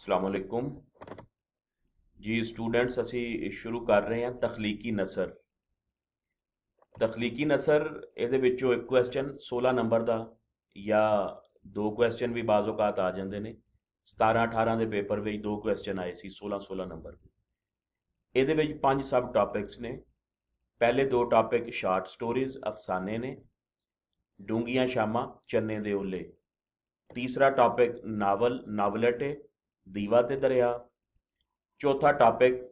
ਅਸਲਾਮ ਅਲੈਕੁਮ ਜੀ ਸਟੂਡੈਂਟਸ ਅਸੀਂ ਸ਼ੁਰੂ ਕਰ ਰਹੇ ਹਾਂ ਤਖਲੀਕੀ ਨਸਰ ਤਖਲੀਕੀ ਨਸਰ ਇਹਦੇ ਵਿੱਚੋਂ ਇੱਕ ਕੁਐਸਚਨ 16 ਨੰਬਰ ਦਾ ਜਾਂ ਦੋ ਕੁਐਸਚਨ ਵੀ ਬਾਜ਼ੋਕਾਤ ਆ ਜਾਂਦੇ ਨੇ 17 18 ਦੇ ਪੇਪਰ ਵਿੱਚ ਦੋ ਕੁਐਸਚਨ ਆਏ ਸੀ 16 16 ਨੰਬਰ ਦੇ ਇਹਦੇ ਵਿੱਚ ਪੰਜ ਸਬ ਟਾਪਿਕਸ ਨੇ ਪਹਿਲੇ ਦੋ ਟਾਪਿਕ ਸ਼ਾਰਟ ਸਟੋਰੀਜ਼ ਅਫਸਾਨੇ ਨੇ ਡੂੰਗੀਆਂ ਸ਼ਾਮਾਂ ਚੰਨੇ ਦੇ ਓਲੇ ਤੀਸਰਾ ਟਾਪਿਕ ਨਾਵਲ ਨਾਵਲਟੇ ਦੀਵਾ ਤੇ ਦਰਿਆ ਚੌਥਾ ਟਾਪਿਕ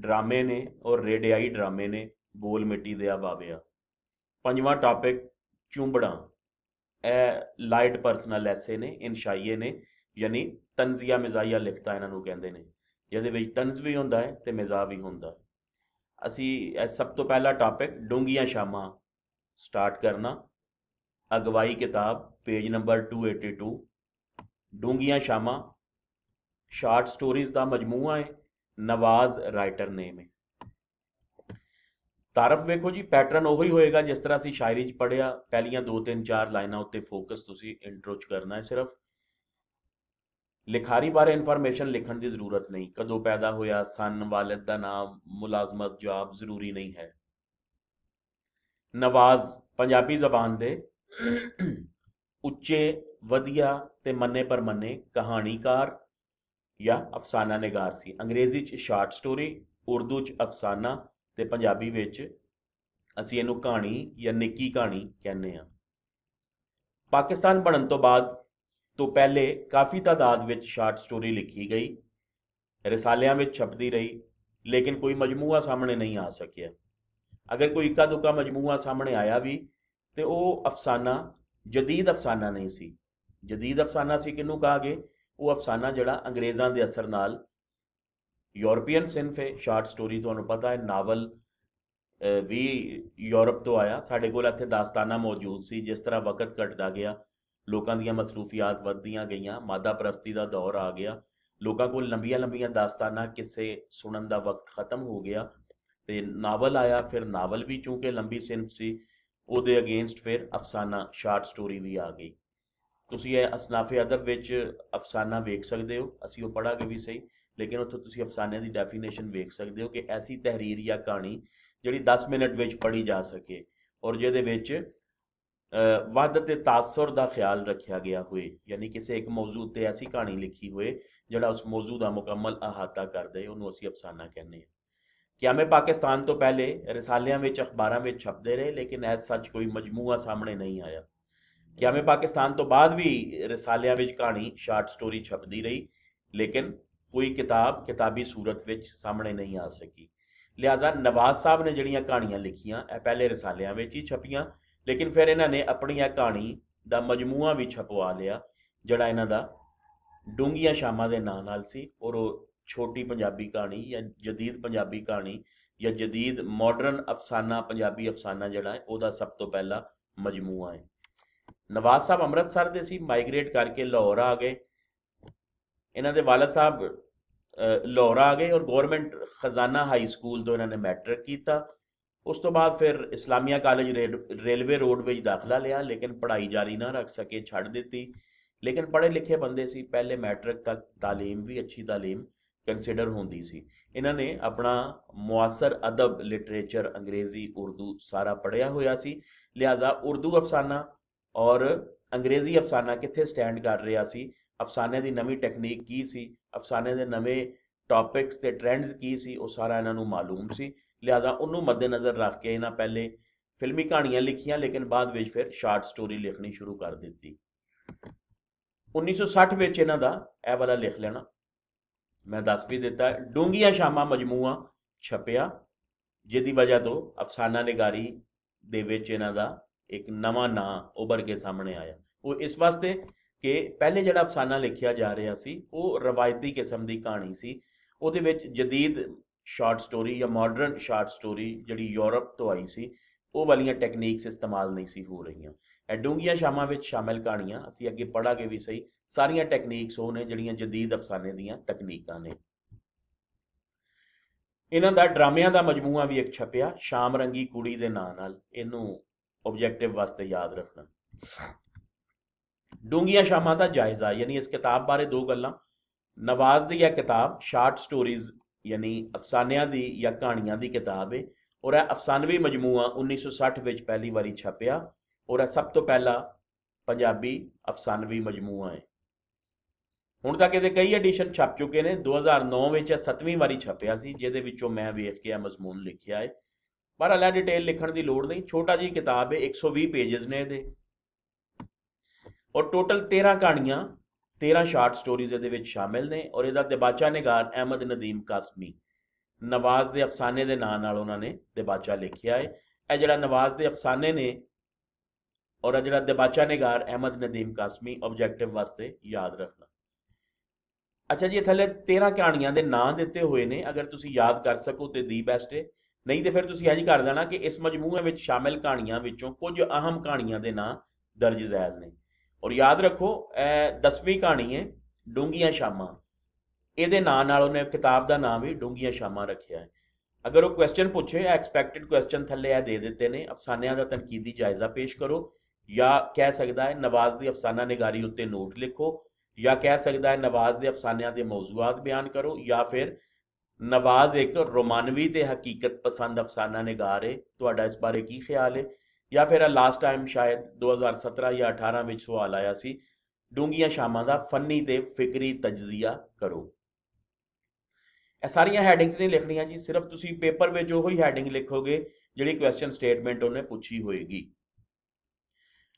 ਡਰਾਮੇ ਨੇ ਔਰ ਰੇਡਿਆਈ ਡਰਾਮੇ ਨੇ ਬੋਲ ਮਿੱਟੀ ਦੇ ਆ ਬਾਬਿਆ ਪੰਜਵਾਂ ਟਾਪਿਕ ਚੁੰਬੜਾਂ ਇਹ ਲਾਈਟ ਪਰਸਨਲ ਐਸੇ ਨੇ ਇਨਸ਼ਾਈਏ ਨੇ ਯਾਨੀ ਤਨਜ਼ੀਆ ਮਜ਼ਾਇਆ ਲਿਖਤਾ ਇਹਨਾਂ ਨੂੰ ਕਹਿੰਦੇ ਨੇ ਜਿਹਦੇ ਵਿੱਚ ਤਨਜ਼ ਵੀ ਹੁੰਦਾ ਹੈ ਤੇ ਮਜ਼ਾ ਵੀ ਹੁੰਦਾ ਅਸੀਂ ਇਹ ਸਭ ਤੋਂ ਪਹਿਲਾ ਟਾਪਿਕ ਡੂੰਗੀਆਂ ਸ਼ਾਮਾਂ ਸਟਾਰਟ ਕਰਨਾ ਅਗਵਾਈ ਕਿਤਾਬ ਪੇਜ ਨੰਬਰ 282 ਡੂੰਗੀਆਂ ਸ਼ਾਮਾਂ ਸ਼ਾਰਟ ਸਟੋਰੀਜ਼ ਦਾ ਮਜਮੂਆ ਹੈ ਨਵਾਜ਼ ਰਾਈਟਰ ਨੇਮ ਹੈ ਤਾਰਫ ਵੇਖੋ ਜੀ ਪੈਟਰਨ ਉਹੀ ਹੀ ਹੋਏਗਾ ਜਿਸ ਤਰ੍ਹਾਂ ਅਸੀਂ ਸ਼ਾਇਰੀ 'ਚ ਪੜਿਆ ਪਹਿਲੀਆਂ 2 3 4 ਲਾਈਨਾਂ ਉੱਤੇ ਫੋਕਸ ਤੁਸੀਂ ਇੰਟਰੋ 'ਚ ਕਰਨਾ ਹੈ ਸਿਰਫ ਲਿਖਾਰੀ ਬਾਰੇ ਇਨਫੋਰਮੇਸ਼ਨ ਲਿਖਣ ਦੀ ਜ਼ਰੂਰਤ ਨਹੀਂ ਕਦੋਂ ਪੈਦਾ ਹੋਇਆ ਸਨ ਵਾਲਿਦ ਦਾ ਨਾਮ ਮੁਲਾਜ਼ਮਤ ਜਵਾਬ ਜ਼ਰੂਰੀ ਨਹੀਂ ਹੈ ਨਵਾਜ਼ ਪੰਜਾਬੀ ਜ਼ਬਾਨ ਦੇ ਉੱਚੇ ਵਧੀਆ ਤੇ ਮੰਨੇ ਪਰ ਮੰਨੇ ਕਹਾਣੀਕਾਰ ਜਾਂ ਅਫਸਾਨਾ ਨਿਗਾਰ ਸੀ ਅੰਗਰੇਜ਼ੀ ਚ ਸ਼ਾਰਟ ਸਟੋਰੀ ਉਰਦੂ ਚ ਅਫਸਾਨਾ ਤੇ ਪੰਜਾਬੀ ਵਿੱਚ ਅਸੀਂ ਇਹਨੂੰ ਕਹਾਣੀ ਜਾਂ ਨਿੱਕੀ ਕਹਾਣੀ ਕਹਿੰਦੇ ਆ ਪਾਕਿਸਤਾਨ ਬਣਨ ਤੋਂ ਬਾਅਦ ਤੋਂ ਪਹਿਲੇ ਕਾਫੀ ਤਾਦਾਦ ਵਿੱਚ ਸ਼ਾਰਟ ਸਟੋਰੀ ਲਿਖੀ ਗਈ ਰਸਾਲਿਆਂ ਵਿੱਚ ਛਪਦੀ ਰਹੀ ਲੇਕਿਨ ਕੋਈ ਮਜਮੂਆ ਸਾਹਮਣੇ ਨਹੀਂ ਆ ਸਕਿਆ ਅਗਰ ਕੋਈ ਇੱਕਾ ਦੁੱਕਾ ਮਜਮੂਆ ਸਾਹਮਣੇ ਆਇਆ ਵੀ ਤੇ ਉਹ ਅਫਸਾਨਾ ਜਦੀਦ ਅਫਸਾਨਾ ਨਹੀਂ ਸੀ ਜਦੀਦ ਅਫਸਾਨਾ ਸੀ ਕਿਨੂੰ ਕਹਾਗੇ ਉਹ ਅਫਸਾਨਾ ਜਿਹੜਾ ਅੰਗਰੇਜ਼ਾਂ ਦੇ ਅਸਰ ਨਾਲ ਯੂਰੋਪੀਅਨ ਸਿਨਫ ਹੈ ਸ਼ਾਰਟ ਸਟੋਰੀ ਤੁਹਾਨੂੰ ਪਤਾ ਹੈ ਨਾਵਲ ਵੀ ਯੂਰਪ ਤੋਂ ਆਇਆ ਸਾਡੇ ਕੋਲ ਇੱਥੇ ਦਾਸਤਾਨਾ ਮੌਜੂਦ ਸੀ ਜਿਸ ਤਰ੍ਹਾਂ ਵਕਤ ਘਟਦਾ ਗਿਆ ਲੋਕਾਂ ਦੀਆਂ ਮਸਰੂਫੀਅਤ ਵਧਦੀਆਂ ਗਈਆਂ ਮਾਦਾ ਪ੍ਰਸਤੀ ਦਾ ਦੌਰ ਆ ਗਿਆ ਲੋਕਾਂ ਕੋਲ ਲੰਬੀਆਂ ਲੰਬੀਆਂ ਦਾਸਤਾਨਾ ਕਿਸੇ ਸੁਣਨ ਦਾ ਵਕਤ ਖਤਮ ਹੋ ਗਿਆ ਤੇ ਨਾਵਲ ਆਇਆ ਫਿਰ ਨਾਵਲ ਵੀ ਕਿਉਂਕਿ ਲੰਬੀ ਸਿੰਫ ਸੀ ਉਹਦੇ ਅਗੇਂਸਟ ਫਿਰ ਅਫਸਾਨਾ ਸ਼ਾਰਟ ਸਟੋਰੀ ਵੀ ਆ ਗਈ ਤੁਸੀਂ ਇਹ ਅਸਨਾਫੇ ਅਦਬ ਵਿੱਚ ਅਫਸਾਨਾ ਵੇਖ ਸਕਦੇ ਹੋ ਅਸੀਂ ਉਹ ਪੜਾਂਗੇ ਵੀ ਸਹੀ ਲੇਕਿਨ ਉੱਥੇ ਤੁਸੀਂ ਅਫਸਾਨਿਆਂ ਦੀ ਡੈਫੀਨੇਸ਼ਨ ਵੇਖ ਸਕਦੇ ਹੋ ਕਿ ਐਸੀ ਤਹਿਰੀਰ ਜਾਂ ਕਹਾਣੀ ਜਿਹੜੀ 10 ਮਿੰਟ ਵਿੱਚ ਪੜੀ ਜਾ ਸਕੇ ਔਰ ਜਿਹਦੇ ਵਿੱਚ ਵੱਧ ਤੇ ਤਾਸਰ ਦਾ ਖਿਆਲ ਰੱਖਿਆ ਗਿਆ ਹੋਵੇ ਯਾਨੀ ਕਿਸੇ ਇੱਕ ਮੌਜੂ ਤੇ ਐਸੀ ਕਹਾਣੀ ਲਿਖੀ ਹੋਵੇ ਜਿਹੜਾ ਉਸ ਮੌਜੂ ਦਾ ਮੁਕੰਮਲ ਅਹਾਤਾ ਕਰਦੇ ਉਹਨੂੰ ਅਸੀਂ ਅਫਸਾਨਾ ਕਹਿੰਦੇ ਹਾਂ ਕਿ ਕਿਆਮੇ ਪਾਕਿਸਤਾਨ ਤੋਂ ਪਹਿਲੇ ਰਸਾਲਿਆਂ ਵਿੱਚ ਅਖਬਾਰਾਂ ਵਿੱਚ ਛਪਦੇ ਰਹੇ ਲੇਕਿਨ ਐਸ ਸੱਚ ਕੋਈ ਮਜਮੂਆ ਸਾਹਮਣੇ ਨਹੀਂ ਆਇਆ ਕਿਆਮੇ ਪਾਕਿਸਤਾਨ ਤੋਂ ਬਾਅਦ ਵੀ ਰਸਾਲਿਆਂ ਵਿੱਚ ਕਹਾਣੀ ਸ਼ਾਰਟ ਸਟੋਰੀ ਛਪਦੀ ਰਹੀ ਲੇਕਿਨ ਕੋਈ ਕਿਤਾਬ ਕਿਤਾਬੀ ਸੂਰਤ ਵਿੱਚ ਸਾਹਮਣੇ ਨਹੀਂ ਆ ਸਕੀ ਲਿਹਾਜ਼ਾ ਨਵਾਜ਼ ਸਾਹਿਬ ਨੇ ਜਿਹੜੀਆਂ ਕਹਾਣੀਆਂ ਲਿਖੀਆਂ ਇਹ ਪਹਿਲੇ ਰਸਾਲਿਆਂ ਵਿੱਚ ਹੀ ਛਪੀਆਂ ਲੇਕਿਨ ਫਿਰ ਇਹਨਾਂ ਨੇ ਆਪਣੀ ਇਹ ਕਹਾਣੀ ਦਾ ਮਜਮੂਆ ਵੀ ਛਪਵਾ ਲਿਆ ਜਿਹੜਾ ਇਹਨਾਂ ਦਾ ਡੂੰਗੀਆਂ ਸ਼ਾਮਾਂ ਦੇ ਨਾਂ ਨਾਲ ਸੀ ਔਰ ਉਹ ਛੋਟੀ ਪੰਜਾਬੀ ਕਹਾਣੀ ਜਾਂ ਜਦੀਦ ਪੰਜਾਬੀ ਕਹਾਣੀ ਜਾਂ ਜਦੀਦ ਮਾਡਰਨ ਅਫਸਾਨਾ ਪੰਜਾਬੀ ਅਫਸਾਨਾ ਜਿਹੜਾ ਹੈ ਉਹਦਾ ਸਭ ਤੋਂ ਪਹਿਲਾ ਮਜਮੂਆ ਹੈ ਨਵਾਜ਼ ਸਾਹਿਬ ਅੰਮ੍ਰਿਤਸਰ ਦੇ ਸੀ ਮਾਈਗ੍ਰੇਟ ਕਰਕੇ ਲਾਹੌਰ ਆ ਗਏ ਇਹਨਾਂ ਦੇ ਵਾਲਦ ਸਾਹਿਬ ਲਾਹੌਰ ਆ ਗਏ ਔਰ ਗਵਰਨਮੈਂਟ ਖਜ਼ਾਨਾ ਹਾਈ ਸਕੂਲ ਤੋਂ ਇਹਨਾਂ ਨੇ ਮੈਟ੍ਰਿਕ ਕੀਤਾ ਉਸ ਤੋਂ ਬਾਅਦ ਫਿਰ ਇਸਲਾਮੀਆ ਕਾਲਜ ਰੇਲਵੇ ਰੋਡ ਵਿੱਚ ਦਾਖਲਾ ਲਿਆ ਲੇਕਿਨ ਪੜ੍ਹਾਈ ਜਾਰੀ ਨਾ ਰੱਖ ਸਕੇ ਛੱਡ ਦਿੱਤੀ ਲੇਕਿਨ ਪੜ੍ਹੇ ਲਿਖੇ ਬੰਦੇ ਸੀ ਪਹਿਲੇ ਮੈਟ੍ਰਿਕ ਤੱਕ تعلیم ਵੀ ਅੱਛੀ تعلیم ਕੰਸੀਡਰ ਹੁੰਦੀ ਸੀ ਇਹਨਾਂ ਨੇ ਆਪਣਾ ਮੁਆਸਰ ਅਦਬ ਲਿਟਰੇਚਰ ਅੰਗਰੇਜ਼ੀ ਉਰਦੂ ਸਾਰਾ ਪੜ੍ਹਿਆ ਹੋਇਆ ਸੀ ਲਿਹਾਜ਼ਾ ਉਰਦੂ ਅਫਸਾਨਾ ਔਰ ਅੰਗਰੇਜ਼ੀ ਅਫਸਾਨਾ ਕਿੱਥੇ ਸਟੈਂਡ ਕਰ ਰਿਹਾ ਸੀ ਅਫਸਾਨੇ ਦੀ ਨਵੀਂ ਟੈਕਨੀਕ ਕੀ ਸੀ ਅਫਸਾਨੇ ਦੇ ਨਵੇਂ ਟਾਪਿਕਸ ਤੇ ਟ੍ਰੈਂਡਸ ਕੀ ਸੀ ਉਹ ਸਾਰਾ ਇਹਨਾਂ ਨੂੰ ਮਾਲੂਮ ਸੀ ਲਿਹਾਜ਼ਾ ਉਹਨੂੰ ਮੱਦੇਨਜ਼ਰ ਰੱਖ ਕੇ ਇਹਨਾਂ ਪਹਿਲੇ ਫਿਲਮੀ ਕਹਾਣੀਆਂ ਲਿਖੀਆਂ ਲੇਕਿਨ ਬਾਅਦ ਵਿੱਚ ਫਿਰ ਸ਼ਾਰਟ ਸਟੋਰੀ ਲਿਖਣੀ ਸ਼ੁਰੂ ਕਰ ਦਿੱਤੀ 1960 ਵਿੱਚ ਇਹਨਾਂ ਦਾ ਇਹ ਵਾਲਾ ਲਿਖ ਲੈਣਾ ਮੈਂ ਦੱਸ ਵੀ ਦਿੱਤਾ ਡੂੰਗੀਆਂ ਸ਼ਾਮਾਂ ਮਜਮੂਆ ਛਪਿਆ ਜਿਹਦੀ ਵਜ੍ਹਾ ਤੋਂ ਅਫਸਾਨਾ ਨਿਗਾਰੀ ਦੇ ਵਿੱਚ ਇਹਨਾਂ ਦਾ ਇੱਕ ਨਵਾਂ ਨਾਂ ਉੱਭਰ ਕੇ ਸਾਹਮਣੇ ਆਇਆ ਉਹ ਇਸ ਵਾਸਤੇ ਕਿ ਪਹਿਲੇ ਜਿਹੜਾ ਅਫਸਾਨਾ ਲਿਖਿਆ ਜਾ ਰਿਹਾ ਸੀ ਉਹ ਰਵਾਇਤੀ ਕਿਸਮ ਦੀ ਕਹਾਣੀ ਸੀ ਉਹਦੇ ਵਿੱਚ ਜਦੀਦ ਸ਼ਾਰਟ ਸਟੋਰੀ ਜਾਂ ਮਾਡਰਨ ਸ਼ਾਰਟ ਸਟੋਰੀ ਜਿਹੜੀ ਯੂਰਪ ਤੋਂ ਆਈ ਸੀ ਉਹ ਵਾਲੀਆਂ ਟੈਕਨੀਕਸ ਇਸਤੇਮਾਲ ਨਹੀਂ ਸੀ ਹੋ ਰਹੀਆਂ ਐ ਡੂੰਗੀਆਂ ਸ਼ਾਮਾਂ ਵਿੱਚ ਸ਼ਾਮਿਲ ਕਹਾਣੀਆਂ ਅਸੀਂ ਅੱਗੇ ਪੜਾਂਗੇ ਵੀ ਸਹੀ ਸਾਰੀਆਂ ਟੈਕਨੀਕਸ ਉਹ ਨੇ ਜਿਹੜੀਆਂ ਜਦੀਦ ਅਫਸਾਨੇ ਦੀਆਂ ਤਕਨੀਕਾਂ ਨੇ ਇਹਨਾਂ ਦਾ ਡਰਾਮਿਆਂ ਦਾ ਮਜਮੂਆ ਵੀ ਇੱਕ ਛਪਿਆ ਸ਼ਾਮ ਰੰਗੀ ਕੁੜੀ ਦੇ ਨਾਂ ਨਾਲ ਇਹਨੂੰ ਆਬਜੈਕਟਿਵ ਵਾਸਤੇ ਯਾਦ ਰੱਖਣਾ ਡੂੰਗੀਆਂ ਸ਼ਾਮਾਂ ਦਾ ਜਾਇਜ਼ਾ ਯਾਨੀ ਇਸ ਕਿਤਾਬ ਬਾਰੇ ਦੋ ਗੱਲਾਂ ਨਵਾਜ਼ ਦੀ ਇਹ ਕਿਤਾਬ ਸ਼ਾਰਟ ਸਟੋਰੀਜ਼ ਯਾਨੀ ਅਫਸਾਨਿਆਂ ਦੀ ਜਾਂ ਕਹਾਣੀਆਂ ਦੀ ਕਿਤਾਬ ਹੈ ਔਰ ਇਹ ਅਫਸਾਨਵੀ ਮਜਮੂਆ 1960 ਵਿੱਚ ਪਹਿਲੀ ਵਾਰੀ ਛਪਿਆ ਔਰ ਇਹ ਸਭ ਤੋਂ ਪਹਿਲਾ ਪੰਜਾਬੀ ਅਫਸਾਨਵੀ ਮਜਮੂਆ ਹੈ ਹੁਣ ਤੱਕ ਇਹਦੇ ਕਈ ਐਡੀਸ਼ਨ ਛਪ ਚੁੱਕੇ ਨੇ 2009 ਵਿੱਚ ਇਹ 7ਵੀਂ ਵਾਰੀ ਛਪਿਆ ਸੀ ਜਿਹਦੇ ਵਿੱਚੋਂ ਮੈਂ ਵੇਖ ਕੇ ਇਹ ਮਜ਼ਮੂਨ ਲਿਖਿਆ ਹੈ ਪਰ ਅਲਾ ਡਿਟੇਲ ਲਿਖਣ ਦੀ ਲੋੜ ਨਹੀਂ ਛੋਟਾ ਜੀ ਕਿਤਾਬ ਹੈ 120 ਪੇजेस ਨੇ ਇਹਦੇ ਔਰ ਟੋਟਲ 13 ਕਹਾਣੀਆਂ 13 ਸ਼ਾਰਟ ਸਟੋਰੀਜ਼ ਇਹਦੇ ਵਿੱਚ ਸ਼ਾਮਿਲ ਨੇ ਔਰ ਇਹਦਾ ਦਿਬਾਚਾ ਨਿਗਾਰ ਅਹਿਮਦ ਨਦੀਮ ਕਾਸਮੀ ਨਵਾਜ਼ ਦੇ ਅਫਸਾਨੇ ਦੇ ਨਾਂ ਨਾਲ ਉਹਨਾਂ ਨੇ ਦਿਬਾਚਾ ਲਿਖਿਆ ਹੈ ਇਹ ਜਿਹੜਾ ਨਵਾਜ਼ ਦੇ ਅਫਸਾਨੇ ਨੇ ਔਰ ਇਹ ਜਿਹੜਾ ਦਿਬਾਚਾ ਨਿਗਾਰ ਅਹਿਮਦ ਨਦੀਮ ਕਾਸਮੀ ਆਬਜੈਕਟਿਵ ਵਾਸਤੇ ਯਾਦ ਰੱਖਣਾ ਅੱਛਾ ਜੀ ਥੱਲੇ 13 ਕਹਾਣੀਆਂ ਦੇ ਨਾਂ ਦਿੱਤੇ ਹੋਏ ਨੇ ਅਗਰ ਤੁਸੀਂ ਯਾਦ ਕਰ ਸਕੋ ਤੇ ਦੀ ਬੈਸਟ ਹੈ ਨਹੀਂ ਤੇ ਫਿਰ ਤੁਸੀਂ ਇੰਜ ਕਰ ਦੇਣਾ ਕਿ ਇਸ ਮਜਮੂਏ ਵਿੱਚ ਸ਼ਾਮਿਲ ਕਹਾਣੀਆਂ ਵਿੱਚੋਂ ਕੁਝ ਅਹਿਮ ਕਹਾਣੀਆਂ ਦੇ ਨਾਂ ਦਰਜ ਜ਼ੈਲ ਨੇ ਔਰ ਯਾਦ ਰੱਖੋ ਇਹ 10ਵੀਂ ਕਹਾਣੀ ਹੈ ਡੂੰਗੀਆਂ ਸ਼ਾਮਾਂ ਇਹਦੇ ਨਾਂ ਨਾਲ ਉਹਨੇ ਕਿਤਾਬ ਦਾ ਨਾਮ ਵੀ ਡੂੰਗੀਆਂ ਸ਼ਾਮਾਂ ਰੱਖਿਆ ਹੈ ਅਗਰ ਉਹ ਕੁਐਸਚਨ ਪੁੱਛੇ ਐਕਸਪੈਕਟਡ ਕੁਐਸਚਨ ਥੱਲੇ ਆ ਦੇ ਦਿੱਤੇ ਨੇ ਅਫਸਾਨਿਆਂ ਦਾ ਤਨਕੀਦੀ ਜਾਇਜ਼ਾ ਪੇਸ਼ ਕਰੋ ਜਾਂ ਕਹਿ ਸਕਦਾ ਹੈ ਨਵਾਜ਼ ਦੀ ਅਫਸਾਨਾ ਨਿਗਾਰੀ ਉੱਤੇ ਨੋਟ ਲਿਖੋ ਜਾਂ ਕਹਿ ਸਕਦਾ ਹੈ ਨਵਾਜ਼ ਦੇ ਅਫਸਾਨਿਆਂ ਦੇ ਮੌਜੂਦਾਤ ਬਿਆਨ ਕਰੋ ਜਾਂ ਫਿਰ ਨਵਾਜ਼ ਇੱਕ ਰੋਮਾਨਵੀ ਤੇ ਹਕੀਕਤ ਪਸੰਦ ਅਫਸਾਨਾ ਨਿਗਾਰ ਹੈ ਤੁਹਾਡਾ ਇਸ ਬਾਰੇ ਕੀ ਖਿਆਲ ਹੈ ਜਾਂ ਫਿਰ ਆ ਲਾਸਟ ਟਾਈਮ ਸ਼ਾਇਦ 2017 ਜਾਂ 18 ਵਿੱਚ ਸਵਾਲ ਆਇਆ ਸੀ ਡੂੰਗੀਆਂ ਸ਼ਾਮਾਂ ਦਾ ਫੰਨੀ ਤੇ ਫਿਕਰੀ ਤਜਜ਼ੀਆ ਕਰੋ ਇਹ ਸਾਰੀਆਂ ਹੈਡਿੰਗਸ ਨਹੀਂ ਲਿਖਣੀਆਂ ਜੀ ਸਿਰਫ ਤੁਸੀਂ ਪੇਪਰ ਵਿੱਚ ਉਹੋ ਹੀ ਹੈਡਿੰਗ ਲਿਖੋਗੇ ਜਿਹੜੀ ਕੁਐਸਚਨ ਸਟੇਟਮੈਂਟ ਉਹਨੇ ਪੁੱਛੀ ਹੋਏਗੀ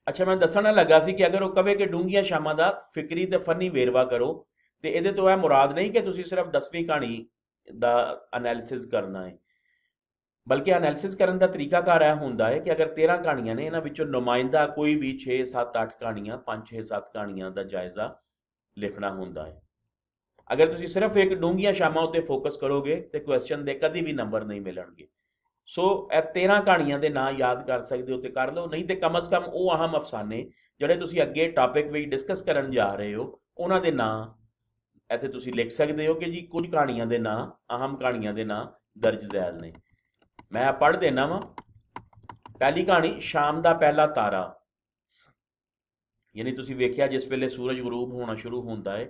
ਅੱਛਾ ਮੈਂ ਦੱਸਣਾ ਲੱਗਾ ਸੀ ਕਿ ਅਗਰ ਉਹ ਕਵੇ ਕਿ ਡੂੰਗੀਆਂ ਸ਼ਾਮਾਂ ਦਾ ਫਿਕਰੀ ਤੇ ਫੰਨੀ ਵੇਰਵਾ ਕਰੋ ਤੇ ਇਹਦੇ ਤੋਂ ਇਹ ਮੁਰਾਦ ਨਹੀਂ ਕਿ ਤੁਸੀਂ ਸਿਰਫ 10ਵੀਂ ਕਹਾਣੀ ਦਾ ਅਨਾਲਿਸਿਸ ਕਰਨਾ ਹੈ ਬਲਕਿ ਅਨਾਲਿਸਿਸ ਕਰਨ ਦਾ ਤਰੀਕਾ ਘਰ ਆ ਹੁੰਦਾ ਹੈ ਕਿ ਅਗਰ 13 ਕਹਾਣੀਆਂ ਨੇ ਇਹਨਾਂ ਵਿੱਚੋਂ ਨੁਮਾਇੰਦਾ ਕੋਈ ਵੀ 6 7 8 ਕਹਾਣੀਆਂ 5 6 7 ਕਹਾਣੀਆਂ ਦਾ ਜਾਇਜ਼ਾ ਲਿਖਣਾ ਹੁੰਦਾ ਹੈ ਅਗਰ ਤੁਸੀਂ ਸਿਰਫ ਇੱਕ ਡੂੰਗੀਆਂ ਸ਼ਾਮਾਂ ਉੱਤੇ ਫੋਕਸ ਕਰੋਗੇ ਤੇ ਕੁਐਸਚਨ ਦੇ ਕਦੀ ਵੀ ਨੰਬਰ ਨਹੀਂ ਮਿਲਣਗੇ ਸੋ ਇਹ 13 ਕਹਾਣੀਆਂ ਦੇ ਨਾਂ ਯਾਦ ਕਰ ਸਕਦੇ ਹੋ ਤੇ ਕਰ ਲਓ ਨਹੀਂ ਤੇ ਕਮ ਕਮ ਉਹ ਆਹਮ ਅਫਸਾਨੇ ਜਿਹੜੇ ਤੁਸੀਂ ਅੱਗੇ ਟਾਪਿਕ ਵਿੱਚ ਡਿਸਕਸ ਕਰਨ ਜਾ ਰਹੇ ਹੋ ਉਹਨਾਂ ਦੇ ਨਾਂ ਇੱਥੇ ਤੁਸੀਂ ਲਿਖ ਸਕਦੇ ਹੋ ਕਿ ਜੀ ਕੁਝ ਕਹਾਣੀਆਂ ਦੇ ਨਾਂ ਅਹਿਮ ਕਹਾਣੀਆਂ ਦੇ ਨਾਂ ਦਰਜ ਜ਼ੈਲ ਨੇ ਮੈਂ ਪੜ੍ਹ ਦੇਣਾ ਵਾਂ ਪਹਿਲੀ ਕਹਾਣੀ ਸ਼ਾਮ ਦਾ ਪਹਿਲਾ ਤਾਰਾ ਯਾਨੀ ਤੁਸੀਂ ਵੇਖਿਆ ਜਿਸ ਵੇਲੇ ਸੂਰਜ ਗਰੂਬ ਹੋਣਾ ਸ਼ੁਰੂ ਹੁੰਦਾ ਹੈ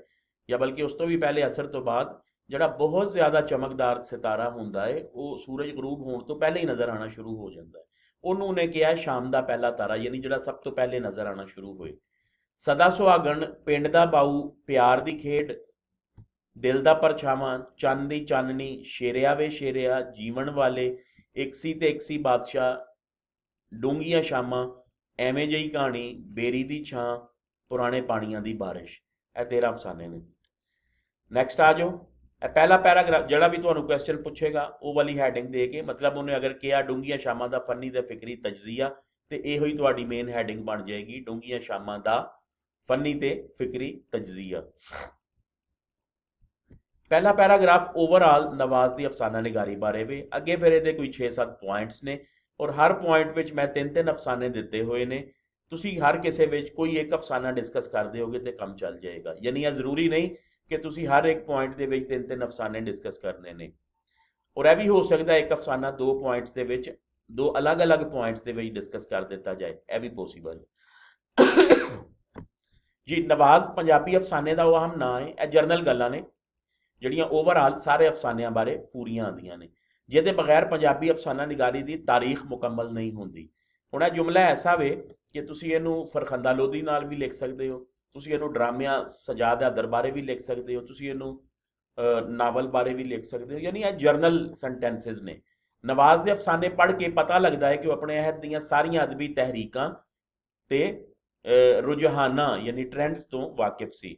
ਜਾਂ ਬਲਕਿ ਉਸ ਤੋਂ ਵੀ ਪਹਿਲੇ ਅਸਰ ਤੋਂ ਬਾਅਦ ਜਿਹੜਾ ਬਹੁਤ ਜ਼ਿਆਦਾ ਚਮਕਦਾਰ ਸਿਤਾਰਾ ਹੁੰਦਾ ਹੈ ਉਹ ਸੂਰਜ ਗਰੂਬ ਹੋਣ ਤੋਂ ਪਹਿਲੇ ਹੀ ਨਜ਼ਰ ਆਣਾ ਸ਼ੁਰੂ ਹੋ ਜਾਂਦਾ ਹੈ ਉਹਨੂੰ ਨੇ ਕਿਹਾ ਸ਼ਾਮ ਦਾ ਪਹਿਲਾ ਤਾਰਾ ਯਾਨੀ ਜਿਹੜਾ ਸਭ ਤੋਂ ਪਹਿਲੇ ਨਜ਼ਰ ਆਣਾ ਸ਼ੁਰੂ ਹੋਏ ਸਦਾ ਸੁਹਾਗਣ ਪਿੰਡ ਦਾ ਬਾਉ ਪਿਆਰ ਦੀ ਖੇਡ ਦਿਲ ਦਾ ਪਰਛਾਵਾਂ ਚੰਨ ਦੀ ਚਾਨਣੀ ਸ਼ੇਰਿਆ ਵੇ ਸ਼ੇਰਿਆ ਜੀਵਨ ਵਾਲੇ ਇੱਕ ਸੀ ਤੇ ਇੱਕ ਸੀ ਬਾਦਸ਼ਾਹ ਡੂੰਗੀਆਂ ਸ਼ਾਮਾਂ ਐਵੇਂ ਜਿਹੀ ਕਹਾਣੀ 베ਰੀ ਦੀ ਛਾਂ ਪੁਰਾਣੇ ਪਾਣੀਆਂ ਦੀ ਬਾਰਿਸ਼ ਇਹ ਤੇਰਾ ਅਫਸਾਨੇ ਨੇ ਨੈਕਸਟ ਆ ਜਾਓ ਇਹ ਪਹਿਲਾ ਪੈਰਾਗ੍ਰਾਫ ਜਿਹੜਾ ਵੀ ਤੁਹਾਨੂੰ ਕੁਐਸਚਨ ਪੁੱਛੇਗਾ ਉਹ ਵਾਲੀ ਹੈਡਿੰਗ ਦੇ ਕੇ ਮਤਲਬ ਉਹਨੇ ਅਗਰ ਕਿਹਾ ਡੂੰਗੀਆਂ ਸ਼ਾਮਾਂ ਦਾ ਫੰਨੀ ਤੇ ਫਿਕਰੀ ਤਜਜ਼ੀਆ ਤੇ ਇਹੋ ਹੀ ਤੁਹਾਡੀ ਮੇਨ ਹੈਡਿੰਗ ਬਣ ਜਾਏਗੀ ਡੂੰਗੀਆਂ ਸ਼ਾਮਾਂ ਦਾ ਫੰਨੀ ਤੇ ਫਿਕਰੀ ਤਜਜ਼ੀਆ ਪਹਿਲਾ ਪੈਰਾਗ੍ਰਾਫ ਓਵਰਆਲ ਨਵਾਜ਼ ਦੀ ਅਫਸਾਨਾ ਨਿਗਾਰੀ ਬਾਰੇ ਵੀ ਅੱਗੇ ਫਿਰ ਇਹਦੇ ਕੋਈ 6-7 ਪੁਆਇੰਟਸ ਨੇ ਔਰ ਹਰ ਪੁਆਇੰਟ ਵਿੱਚ ਮੈਂ ਤਿੰਨ-ਤਿੰਨ ਅਫਸਾਨੇ ਦਿੱਤੇ ਹੋਏ ਨੇ ਤੁਸੀਂ ਹਰ ਕਿਸੇ ਵਿੱਚ ਕੋਈ ਇੱਕ ਅਫਸਾਨਾ ਡਿਸਕਸ ਕਰਦੇ ਹੋਗੇ ਤੇ ਕੰਮ ਚੱਲ ਜਾਏਗਾ ਯਾਨੀ ਇਹ ਜ਼ਰੂਰੀ ਨਹੀਂ ਕਿ ਤੁਸੀਂ ਹਰ ਇੱਕ ਪੁਆਇੰਟ ਦੇ ਵਿੱਚ ਤਿੰਨ-ਤਿੰਨ ਅਫਸਾਨੇ ਡਿਸਕਸ ਕਰਨੇ ਨੇ ਔਰ ਇਹ ਵੀ ਹੋ ਸਕਦਾ ਇੱਕ ਅਫਸਾਨਾ ਦੋ ਪੁਆਇੰਟਸ ਦੇ ਵਿੱਚ ਦੋ ਅਲੱਗ-ਅਲੱਗ ਪੁਆਇੰਟਸ ਦੇ ਵਿੱਚ ਡਿਸਕਸ ਕਰ ਦਿੱਤਾ ਜਾਏ ਇਹ ਵੀ ਪੋਸੀਬਲ ਜੀ ਨਵਾਜ਼ ਪੰਜਾਬੀ ਅਫਸਾਨੇ ਦਾ ਉਹ ਹਮ ਨਾ ਹੈ ਇਹ ਜਰਨਲ ਗੱਲਾਂ ਨੇ ਜਿਹੜੀਆਂ ਓਵਰਆਲ ਸਾਰੇ ਅਫਸਾਨਿਆਂ ਬਾਰੇ ਪੂਰੀਆਂ ਆਉਂਦੀਆਂ ਨੇ ਜਿਹਦੇ ਬਗੈਰ ਪੰਜਾਬੀ ਅਫਸਾਨਾ ਨਿਗਾਰੀ ਦੀ ਤਾਰੀਖ ਮੁਕੰਮਲ ਨਹੀਂ ਹੁੰਦੀ ਹੁਣ ਇਹ ਜੁਮਲਾ ਐਸਾ ਵੇ ਕਿ ਤੁਸੀਂ ਇਹਨੂੰ ਫਰਖੰਦਾ ਲੋਧੀ ਨਾਲ ਵੀ ਲਿਖ ਸਕਦੇ ਹੋ ਤੁਸੀਂ ਇਹਨੂੰ ਡਰਾਮਿਆਂ ਸਜਾਦਾ ਦਰਬਾਰੇ ਵੀ ਲਿਖ ਸਕਦੇ ਹੋ ਤੁਸੀਂ ਇਹਨੂੰ ਨਾਵਲ ਬਾਰੇ ਵੀ ਲਿਖ ਸਕਦੇ ਹੋ ਯਾਨੀ ਇਹ ਜਰਨਲ ਸੈਂਟੈਂਸਸ ਨੇ ਨਵਾਜ਼ ਦੇ ਅਫਸਾਨੇ ਪੜ੍ਹ ਕੇ ਪਤਾ ਲੱਗਦਾ ਹੈ ਕਿ ਉਹ ਆਪਣੇ ਅਹਿਦ ਦੀਆਂ ਸਾਰੀਆਂ ਅਦਬੀ ਤਹਿਰੀਕਾਂ ਤੇ ਰੁਝਾਨਾਂ ਯਾਨੀ ਟ੍ਰੈਂਡਸ ਤੋਂ ਵਾਕਿਫ ਸੀ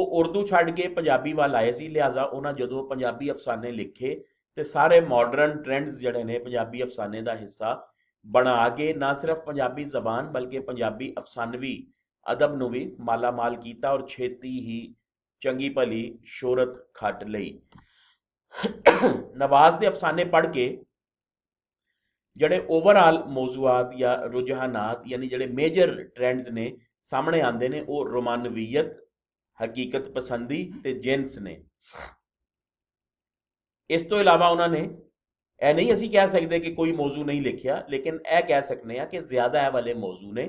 ਉਹ ਉਰਦੂ ਛੱਡ ਕੇ ਪੰਜਾਬੀ ਵੱਲ ਆਏ ਸੀ ਲਿਹਾਜ਼ਾ ਉਹਨਾਂ ਜਦੋਂ ਪੰਜਾਬੀ ਅਫਸਾਨੇ ਲਿਖੇ ਤੇ ਸਾਰੇ ਮਾਡਰਨ ਟ੍ਰੈਂਡਸ ਜਿਹੜੇ ਨੇ ਪੰਜਾਬੀ ਅਫਸਾਨੇ ਦਾ ਹਿੱਸਾ ਬਣਾ ਕੇ ਨਾ ਸਿਰਫ ਪੰਜਾਬੀ ਜ਼ਬਾਨ ਬਲਕਿ ਪੰਜਾਬੀ ਅਫਸਾਨਵੀ ਅਦਬ ਨੂੰ ਵੀ ਮਾਲਾਮਾਲ ਕੀਤਾ ਔਰ ਛੇਤੀ ਹੀ ਚੰਗੀ ਭਲੀ ਸ਼ੋਹਰਤ ਖੱਟ ਲਈ ਨਵਾਜ਼ ਦੇ ਅਫਸਾਨੇ ਪੜ੍ਹ ਕੇ ਜਿਹੜੇ ਓਵਰਆਲ ਮੌਜੂਆਤ ਜਾਂ ਰੁਝਾਨਾਤ ਯਾਨੀ ਜਿਹੜੇ ਮੇਜਰ ਟ੍ਰੈਂਡਸ ਨੇ ਸਾਹਮਣੇ ਆਉਂਦੇ ਨੇ ਉਹ ਰੋਮਨਵੀਅਤ ਹਕੀਕਤ ਪਸੰਦੀ ਤੇ ਜਿੰਸ ਨੇ ਇਸ ਤੋਂ ਇਲਾਵਾ ਉਹਨਾਂ ਨੇ ਇਹ ਨਹੀਂ ਅਸੀਂ ਕਹਿ ਸਕਦੇ ਕਿ ਕੋਈ ਮੌਜੂ ਨਹੀਂ ਲਿਖਿਆ ਲੇਕਿਨ ਇਹ ਕਹਿ ਸਕਨੇ ਆ ਕਿ ਜ਼ਿਆਦਾ ਇਹ ਵਾਲੇ ਮੌਜੂ ਨੇ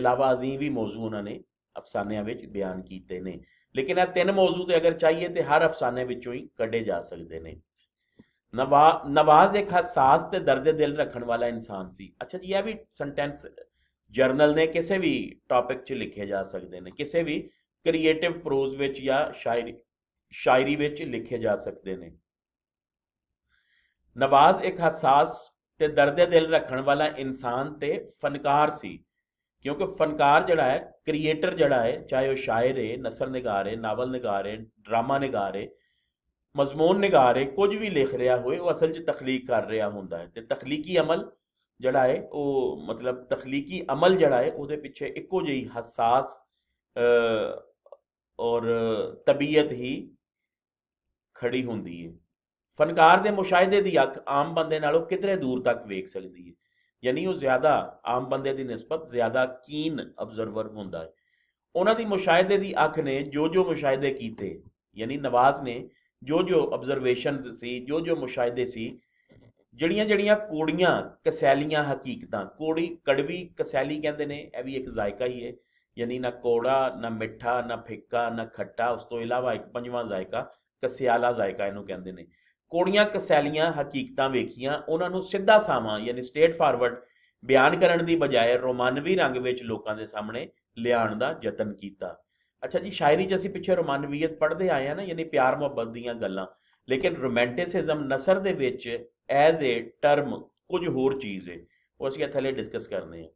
ਇਲਾਵਾ ਅਜ਼ੀਮ ਵੀ ਮੌਜੂ ਉਹਨਾਂ ਨੇ ਅਫਸਾਨਿਆਂ ਵਿੱਚ ਬਿਆਨ ਕੀਤੇ ਨੇ ਲੇਕਿਨ ਇਹ ਤਿੰਨ ਮੌਜੂ ਤੇ ਅਗਰ ਚਾਹੀਏ ਤੇ ਹਰ ਅਫਸਾਨੇ ਵਿੱਚੋਂ ਹੀ ਕੱਢੇ ਜਾ ਸਕਦੇ ਨੇ ਨਵਾਜ਼ ਇੱਕ ਹਸਾਸ ਤੇ ਦਰਦ ਦਿਲ ਰੱਖਣ ਵਾਲਾ ਇਨਸਾਨ ਸੀ ਅੱਛਾ ਜੀ ਇਹ ਵੀ ਸੈਂਟੈਂਸ ਜਰਨਲ ਨੇ ਕਿਸੇ ਵੀ ਟਾਪਿਕ 'ਚ ਲਿਖੇ ਜਾ ਸਕਦੇ ਨੇ ਕਿਸੇ ਵੀ ਕ੍ਰੀਏਟਿਵ ਪ੍ਰੋਜ਼ ਵਿੱਚ ਜਾਂ ਸ਼ਾਇਰੀ ਸ਼ਾਇਰੀ ਵਿੱਚ ਲਿਖੇ ਜਾ ਸਕਦੇ ਨੇ ਨਵਾਜ਼ ਇੱਕ ਹਸਾਸ ਤੇ ਦਰਦੇ ਦਿਲ ਰੱਖਣ ਵਾਲਾ ਇਨਸਾਨ ਤੇ ਫਨਕਾਰ ਸੀ ਕਿਉਂਕਿ ਫਨਕਾਰ ਜਿਹੜਾ ਹੈ ਕ੍ਰੀਏਟਰ ਜਿਹੜਾ ਹੈ ਚਾਹੇ ਉਹ ਸ਼ਾਇਰ ਹੈ ਨਸਰ ਨਿਗਾਰ ਹੈ ਨਾਵਲ ਨਿਗਾਰ ਹੈ ਡਰਾਮਾ ਨਿਗਾਰ ਹੈ ਮਜ਼ਮੂਨ ਨਿਗਾਰ ਹੈ ਕੁਝ ਵੀ ਲਿਖ ਰਿਹਾ ਹੋਏ ਉਹ ਅਸਲ 'ਚ ਤਖਲੀਕ ਕਰ ਰਿਹਾ ਹੁੰਦਾ ਹੈ ਤੇ ਤਖਲੀਕੀ ਅਮਲ ਜਿਹੜਾ ਹੈ ਉਹ ਮਤਲਬ ਤਖਲੀਕੀ ਅਮਲ ਜਿਹੜਾ ਹੈ ਉਹਦੇ ਪਿੱਛੇ ਇੱਕੋ ਜਿਹੀ ਹਸਾਸ ਔਰ ਤਬੀਅਤ ਹੀ ਖੜੀ ਹੁੰਦੀ ਹੈ ਫਨਕਾਰ ਦੇ ਮੁਸ਼ਾਹਦੇ ਦੀ ਅੱਖ ਆਮ ਬੰਦੇ ਨਾਲੋਂ ਕਿਤਨੇ ਦੂਰ ਤੱਕ ਵੇਖ ਸਕਦੀ ਹੈ ਯਾਨੀ ਉਹ ਜ਼ਿਆਦਾ ਆਮ ਬੰਦੇ ਦੀ ਨਿਸਬਤ ਜ਼ਿਆਦਾ ਕੀਨ ਅਬਜ਼ਰਵਰ ਹੁੰਦਾ ਹੈ ਉਹਨਾਂ ਦੀ ਮੁਸ਼ਾਹਦੇ ਦੀ ਅੱਖ ਨੇ ਜੋ ਜੋ ਮੁਸ਼ਾਹਦੇ ਕੀਤੇ ਯਾਨੀ ਨਵਾਜ਼ ਨੇ ਜੋ ਜੋ ਅਬਜ਼ਰਵੇਸ਼ਨਸ ਸੀ ਜੋ ਜੋ ਮੁਸ਼ਾਹਦੇ ਸੀ ਜਿਹੜੀਆਂ ਜਿਹੜੀਆਂ ਕੋੜੀਆਂ ਕਸੈਲੀਆਂ ਹਕੀਕਤਾਂ ਕੋੜੀ ਕੜਵੀ ਕਸੈਲੀ ਕਹਿੰਦੇ ਨੇ ਇਹ ਵੀ ਇੱਕ ਜ਼ਾਇਕਾ ਹੀ ਹੈ ਯਾਨੀ ਨਾ ਕੋੜਾ ਨਾ ਮਿੱਠਾ ਨਾ ਫਿੱਕਾ ਨਾ ਖੱਟਾ ਉਸ ਤੋਂ ਇਲਾਵਾ ਇੱਕ ਪੰਜਵਾਂ ਜ਼ਾਇਕਾ ਕਸਿਆਲਾ ਜ਼ਾਇਕਾ ਇਹਨੂੰ ਕਹਿੰਦੇ ਨੇ ਕੋੜੀਆਂ ਕਸੈਲੀਆਂ ਹਕੀਕਤਾਂ ਵੇਖੀਆਂ ਉਹਨਾਂ ਨੂੰ ਸਿੱਧਾ ਸਾਵਾ ਯਾਨੀ ਸਟੇਟ ਫਾਰਵਰਡ ਬਿਆਨ ਕਰਨ ਦੀ ਬਜਾਏ ਰੋਮਾਨਵੀ ਰੰਗ ਵਿੱਚ ਲੋਕਾਂ ਦੇ ਸਾਹਮਣੇ ਲਿਆਉਣ ਦਾ ਯਤਨ ਕੀਤਾ ਅੱਛਾ ਜੀ ਸ਼ਾਇਰੀ 'ਚ ਅਸੀਂ ਪਿੱਛੇ ਰੋਮਾਨਵੀਅਤ ਪੜ੍ਹਦੇ ਆਏ ਆ ਨਾ ਯਾਨੀ ਪਿਆਰ ਮੁਹੱਬਤ ਦੀਆਂ ਗੱਲਾਂ ਲੇਕਿਨ ਰੋਮਾਂਟਿਸਿਜ਼ਮ ਨਸਰ ਦੇ ਵਿੱਚ ਐਜ਼ ਏ ਟਰਮ ਕੁਝ ਹੋਰ ਚੀਜ਼ ਹੈ ਉਹ ਅਸੀਂ ਥੱਲੇ ਡਿਸਕਸ ਕਰਨੇ ਆ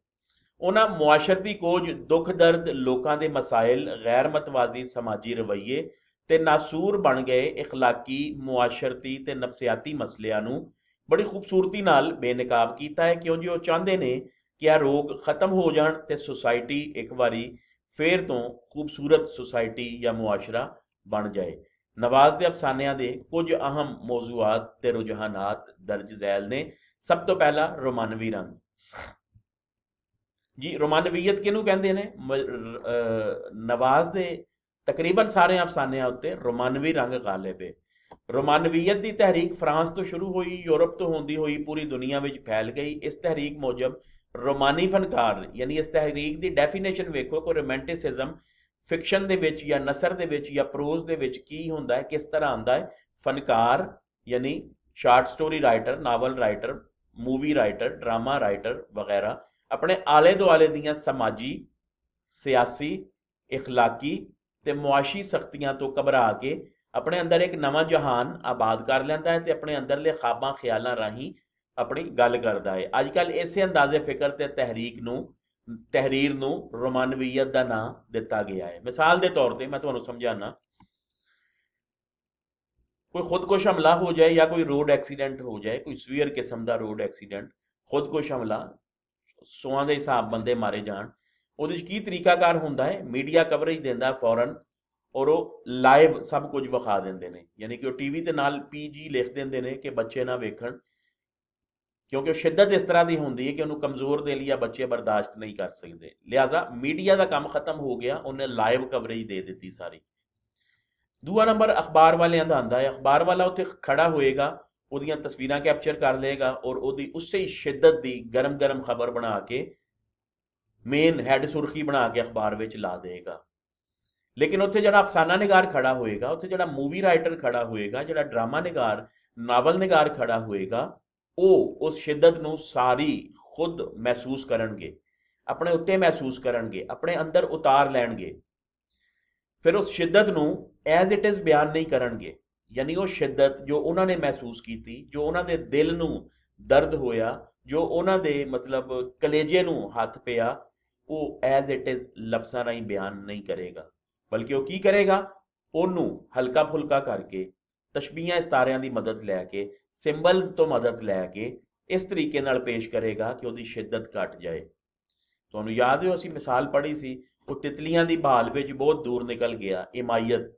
ਉਹਨਾਂ ਮੁਆਸ਼ਰਤੀ ਕੋਜ ਦੁੱਖ ਦਰਦ ਲੋਕਾਂ ਦੇ ਮਸਾਇਲ ਗੈਰ ਮਤਵਾਜ਼ੀ ਸਮਾਜੀ ਰਵਈਏ ਤੇ ਨਾਸੂਰ ਬਣ ਗਏ اخلاقی ਮੁਆਸ਼ਰਤੀ ਤੇ ਨਫਸੀਆਤੀ ਮਸਲਿਆਂ ਨੂੰ ਬੜੀ ਖੂਬਸੂਰਤੀ ਨਾਲ ਬੇਨਕਾਬ ਕੀਤਾ ਹੈ ਕਿਉਂਕਿ ਉਹ ਚਾਹੁੰਦੇ ਨੇ ਕਿ ਆ ਰੋਗ ਖਤਮ ਹੋ ਜਾਣ ਤੇ ਸੁਸਾਇਟੀ ਇੱਕ ਵਾਰੀ ਫੇਰ ਤੋਂ ਖੂਬਸੂਰਤ ਸੁਸਾਇਟੀ ਜਾਂ ਮੁਆਸ਼ਰਾ ਬਣ ਜਾਏ ਨਵਾਜ਼ ਦੇ ਅਫਸਾਨਿਆਂ ਦੇ ਕੁਝ ਅਹਿਮ ਮੌਜੂਆਤ ਤੇ ਰੁਝਾਨਾਤ ਦਰਜ ਜ਼ੈਲ ਨੇ ਸਭ ਤੋਂ ਪਹਿਲਾ ਰੋਮਾਨਵੀ ਰੰਗ ਜੀ ਰੋਮਾਨਵੀਅਤ ਕਿਹਨੂੰ ਕਹਿੰਦੇ ਨੇ ਨਵਾਜ਼ ਦੇ ਤਕਰੀਬਨ ਸਾਰੇ ਅਫਸਾਨਿਆਂ ਉੱਤੇ ਰੋਮਾਨਵੀ ਰੰਗ ਗਾਲਿਬ ਹੈ ਰੋਮਾਨਵੀਅਤ ਦੀ ਤਹਿਰੀਕ ਫਰਾਂਸ ਤੋਂ ਸ਼ੁਰੂ ਹੋਈ ਯੂਰਪ ਤੋਂ ਹੁੰਦੀ ਹੋਈ ਪੂਰੀ ਦੁਨੀਆ ਵਿੱਚ ਫੈਲ ਗਈ ਇਸ ਤਹਿਰੀਕ ਮੁਜਬ ਰੋਮਾਨੀ ਫਨਕਾਰ ਯਾਨੀ ਇਸ ਤਹਿਰੀਕ ਦੀ ਡੈਫੀਨੇਸ਼ਨ ਵੇਖੋ ਕੋ ਰੋਮਾਂਟਿਸਿਜ਼ਮ ਫਿਕਸ਼ਨ ਦੇ ਵਿੱਚ ਜਾਂ ਨਸਰ ਦੇ ਵਿੱਚ ਜਾਂ ਪ੍ਰੋਜ਼ ਦੇ ਵਿੱਚ ਕੀ ਹੁੰਦਾ ਹੈ ਕਿਸ ਤਰ੍ਹਾਂ ਆਂਦਾ ਹੈ ਫਨਕਾਰ ਯਾਨੀ short story writer novel writer movie writer drama writer ਵਗੈਰਾ ਆਪਣੇ ਆਲੇ ਦੁਆਲੇ ਦੀਆਂ ਸਮਾਜੀ ਸਿਆਸੀ اخلاقی ਤੇ ਮੁਆਸ਼ੀ ਸਖਤੀਆਂ ਤੋਂ ਘਬਰਾ ਕੇ ਆਪਣੇ ਅੰਦਰ ਇੱਕ ਨਵਾਂ ਜਹਾਨ ਆਬਾਦ ਕਰ ਲੈਂਦਾ ਹੈ ਤੇ ਆਪਣੇ ਅੰਦਰਲੇ ਖਾਬਾਂ ਖਿਆਲਾਂ ਰਾਹੀਂ ਆਪਣੀ ਗੱਲ ਕਰਦਾ ਹੈ ਅੱਜ ਕੱਲ ਇਸੇ ਅੰਦਾਜ਼ੇ ਫਿਕਰ ਤੇ ਤਹਿਰੀਕ ਨੂੰ ਤਹਿਰੀਰ ਨੂੰ ਰੋਮਨਵੀਅਤ ਦਾ ਨਾਮ ਦਿੱਤਾ ਗਿਆ ਹੈ ਮਿਸਾਲ ਦੇ ਤੌਰ ਤੇ ਮੈਂ ਤੁਹਾਨੂੰ ਸਮਝਾਣਾ ਕੋਈ ਖੁਦਕੁਸ਼ ਹਮਲਾ ਹੋ ਜਾਏ ਜਾਂ ਕੋਈ ਰੋਡ ਐਕਸੀਡੈਂਟ ਹੋ ਜਾਏ ਕੋਈ ਸਵੀਅਰ ਕਿਸਮ ਦਾ ਰੋਡ ਐਕਸੀਡੈਂਟ ਖੁਦਕੁਸ਼ ਹਮਲਾ ਸੋਆਂ ਦੇ ਹਿਸਾਬ ਬੰਦੇ ਮਾਰੇ ਜਾਣ ਉਹਦੇ ਵਿੱਚ ਕੀ ਤਰੀਕਾਕਾਰ ਹੁੰਦਾ ਹੈ ਮੀਡੀਆ ਕਵਰੇਜ ਦਿੰਦਾ ਫੌਰਨ ਔਰ ਉਹ ਲਾਈਵ ਸਭ ਕੁਝ ਵਿਖਾ ਦਿੰਦੇ ਨੇ ਯਾਨੀ ਕਿ ਉਹ ਟੀਵੀ ਤੇ ਨਾਲ ਪੀਜੀ ਲਿਖ ਦਿੰਦੇ ਨੇ ਕਿ ਬੱਚੇ ਨਾ ਵੇਖਣ ਕਿਉਂਕਿ ਉਹ ਸ਼ਿੱਦਤ ਇਸ ਤਰ੍ਹਾਂ ਦੀ ਹੁੰਦੀ ਹੈ ਕਿ ਉਹਨੂੰ ਕਮਜ਼ੋਰ ਦੇ ਲਈ ਬੱਚੇ ਬਰਦਾਸ਼ਤ ਨਹੀਂ ਕਰ ਸਕਦੇ ਲਿਆਜ਼ਾ ਮੀਡੀਆ ਦਾ ਕੰਮ ਖਤਮ ਹੋ ਗਿਆ ਉਹਨੇ ਲਾਈਵ ਕਵਰੇਜ ਦੇ ਦਿੱਤੀ ਸਾਰੀ ਦੂਆ ਨੰਬਰ ਅਖਬਾਰ ਵਾਲਿਆਂ ਦਾ ਆਂਦਾ ਹੈ ਅਖਬਾਰ ਵਾਲਾ ਉੱਥੇ ਖੜਾ ਹੋਏਗਾ ਉਹਦੀਆਂ ਤਸਵੀਰਾਂ ਕੈਪਚਰ ਕਰ ਲਏਗਾ ਔਰ ਉਹਦੀ ਉਸੇ ਹੀ ਸ਼ਿੱਦਤ ਦੀ ਗਰਮ-ਗਰਮ ਖਬਰ ਬਣਾ ਕੇ ਮੇਨ ਹੈਡ ਸੁਰਖੀ ਬਣਾ ਕੇ ਅਖਬਾਰ ਵਿੱਚ ਲਾ ਦੇਗਾ ਲੇਕਿਨ ਉੱਥੇ ਜਿਹੜਾ ਅਫਸਾਨਾ ਨਿਗਾਰ ਖੜਾ ਹੋਏਗਾ ਉੱਥੇ ਜਿਹੜਾ ਮੂਵੀ ਰਾਈਟਰ ਖੜਾ ਹੋਏਗਾ ਜਿਹੜਾ ਡਰਾਮਾ ਨਿਗਾਰ ਨਾਵਲ ਨਿਗਾਰ ਖੜਾ ਹੋਏਗਾ ਉਹ ਉਸ ਸ਼ਿੱਦਤ ਨੂੰ ਸਾਰੀ ਖੁਦ ਮਹਿਸੂਸ ਕਰਨਗੇ ਆਪਣੇ ਉੱਤੇ ਮਹਿਸੂਸ ਕਰਨਗੇ ਆਪਣੇ ਅੰਦਰ ਉਤਾਰ ਲੈਣਗੇ ਫਿਰ ਉਸ ਸ਼ਿੱਦਤ ਨੂੰ ਐਜ਼ ਇਟ ਇਜ਼ ਬਿਆਨ ਨਹੀਂ ਕਰਨਗੇ ਯਾਨੀ ਉਹ ਸ਼ਿੱਦਤ ਜੋ ਉਹਨਾਂ ਨੇ ਮਹਿਸੂਸ ਕੀਤੀ ਜੋ ਉਹਨਾਂ ਦੇ ਦਿਲ ਨੂੰ ਦਰਦ ਹੋਇਆ ਜੋ ਉਹਨਾਂ ਦੇ ਮਤਲਬ ਕਲੇਜੇ ਨੂੰ ਹੱਥ ਪਿਆ ਉਹ ਐਜ਼ ਇਟ ਇਜ਼ ਲਫ਼ਜ਼ਾਂ ਰਾਹੀਂ ਬਿਆਨ ਨਹੀਂ ਕਰੇਗਾ ਬਲਕਿ ਉਹ ਕੀ ਕਰੇਗਾ ਉਹਨੂੰ ਹਲਕਾ ਫੁਲਕਾ ਕਰਕੇ ਤਸ਼ਬੀਹਾਂ ਇਸਤਾਰਿਆਂ ਦੀ ਮਦਦ ਲੈ ਕੇ ਸਿੰਬਲਸ ਤੋਂ ਮਦਦ ਲੈ ਕੇ ਇਸ ਤਰੀਕੇ ਨਾਲ ਪੇਸ਼ ਕਰੇਗਾ ਕਿ ਉਹਦੀ ਸ਼ਿੱਦਤ ਘਟ ਜਾਏ ਤੁਹਾਨੂੰ ਯਾਦ ਹੈ ਅਸੀਂ ਮਿਸਾਲ ਪੜ੍ਹੀ ਸੀ ਉਹ ਤਿਤਲੀਆਂ ਦੀ ਭਾਲ ਵਿੱਚ ਬਹੁਤ ਦੂਰ ਨਿਕਲ ਗਿਆ ਇਮਾਇਤ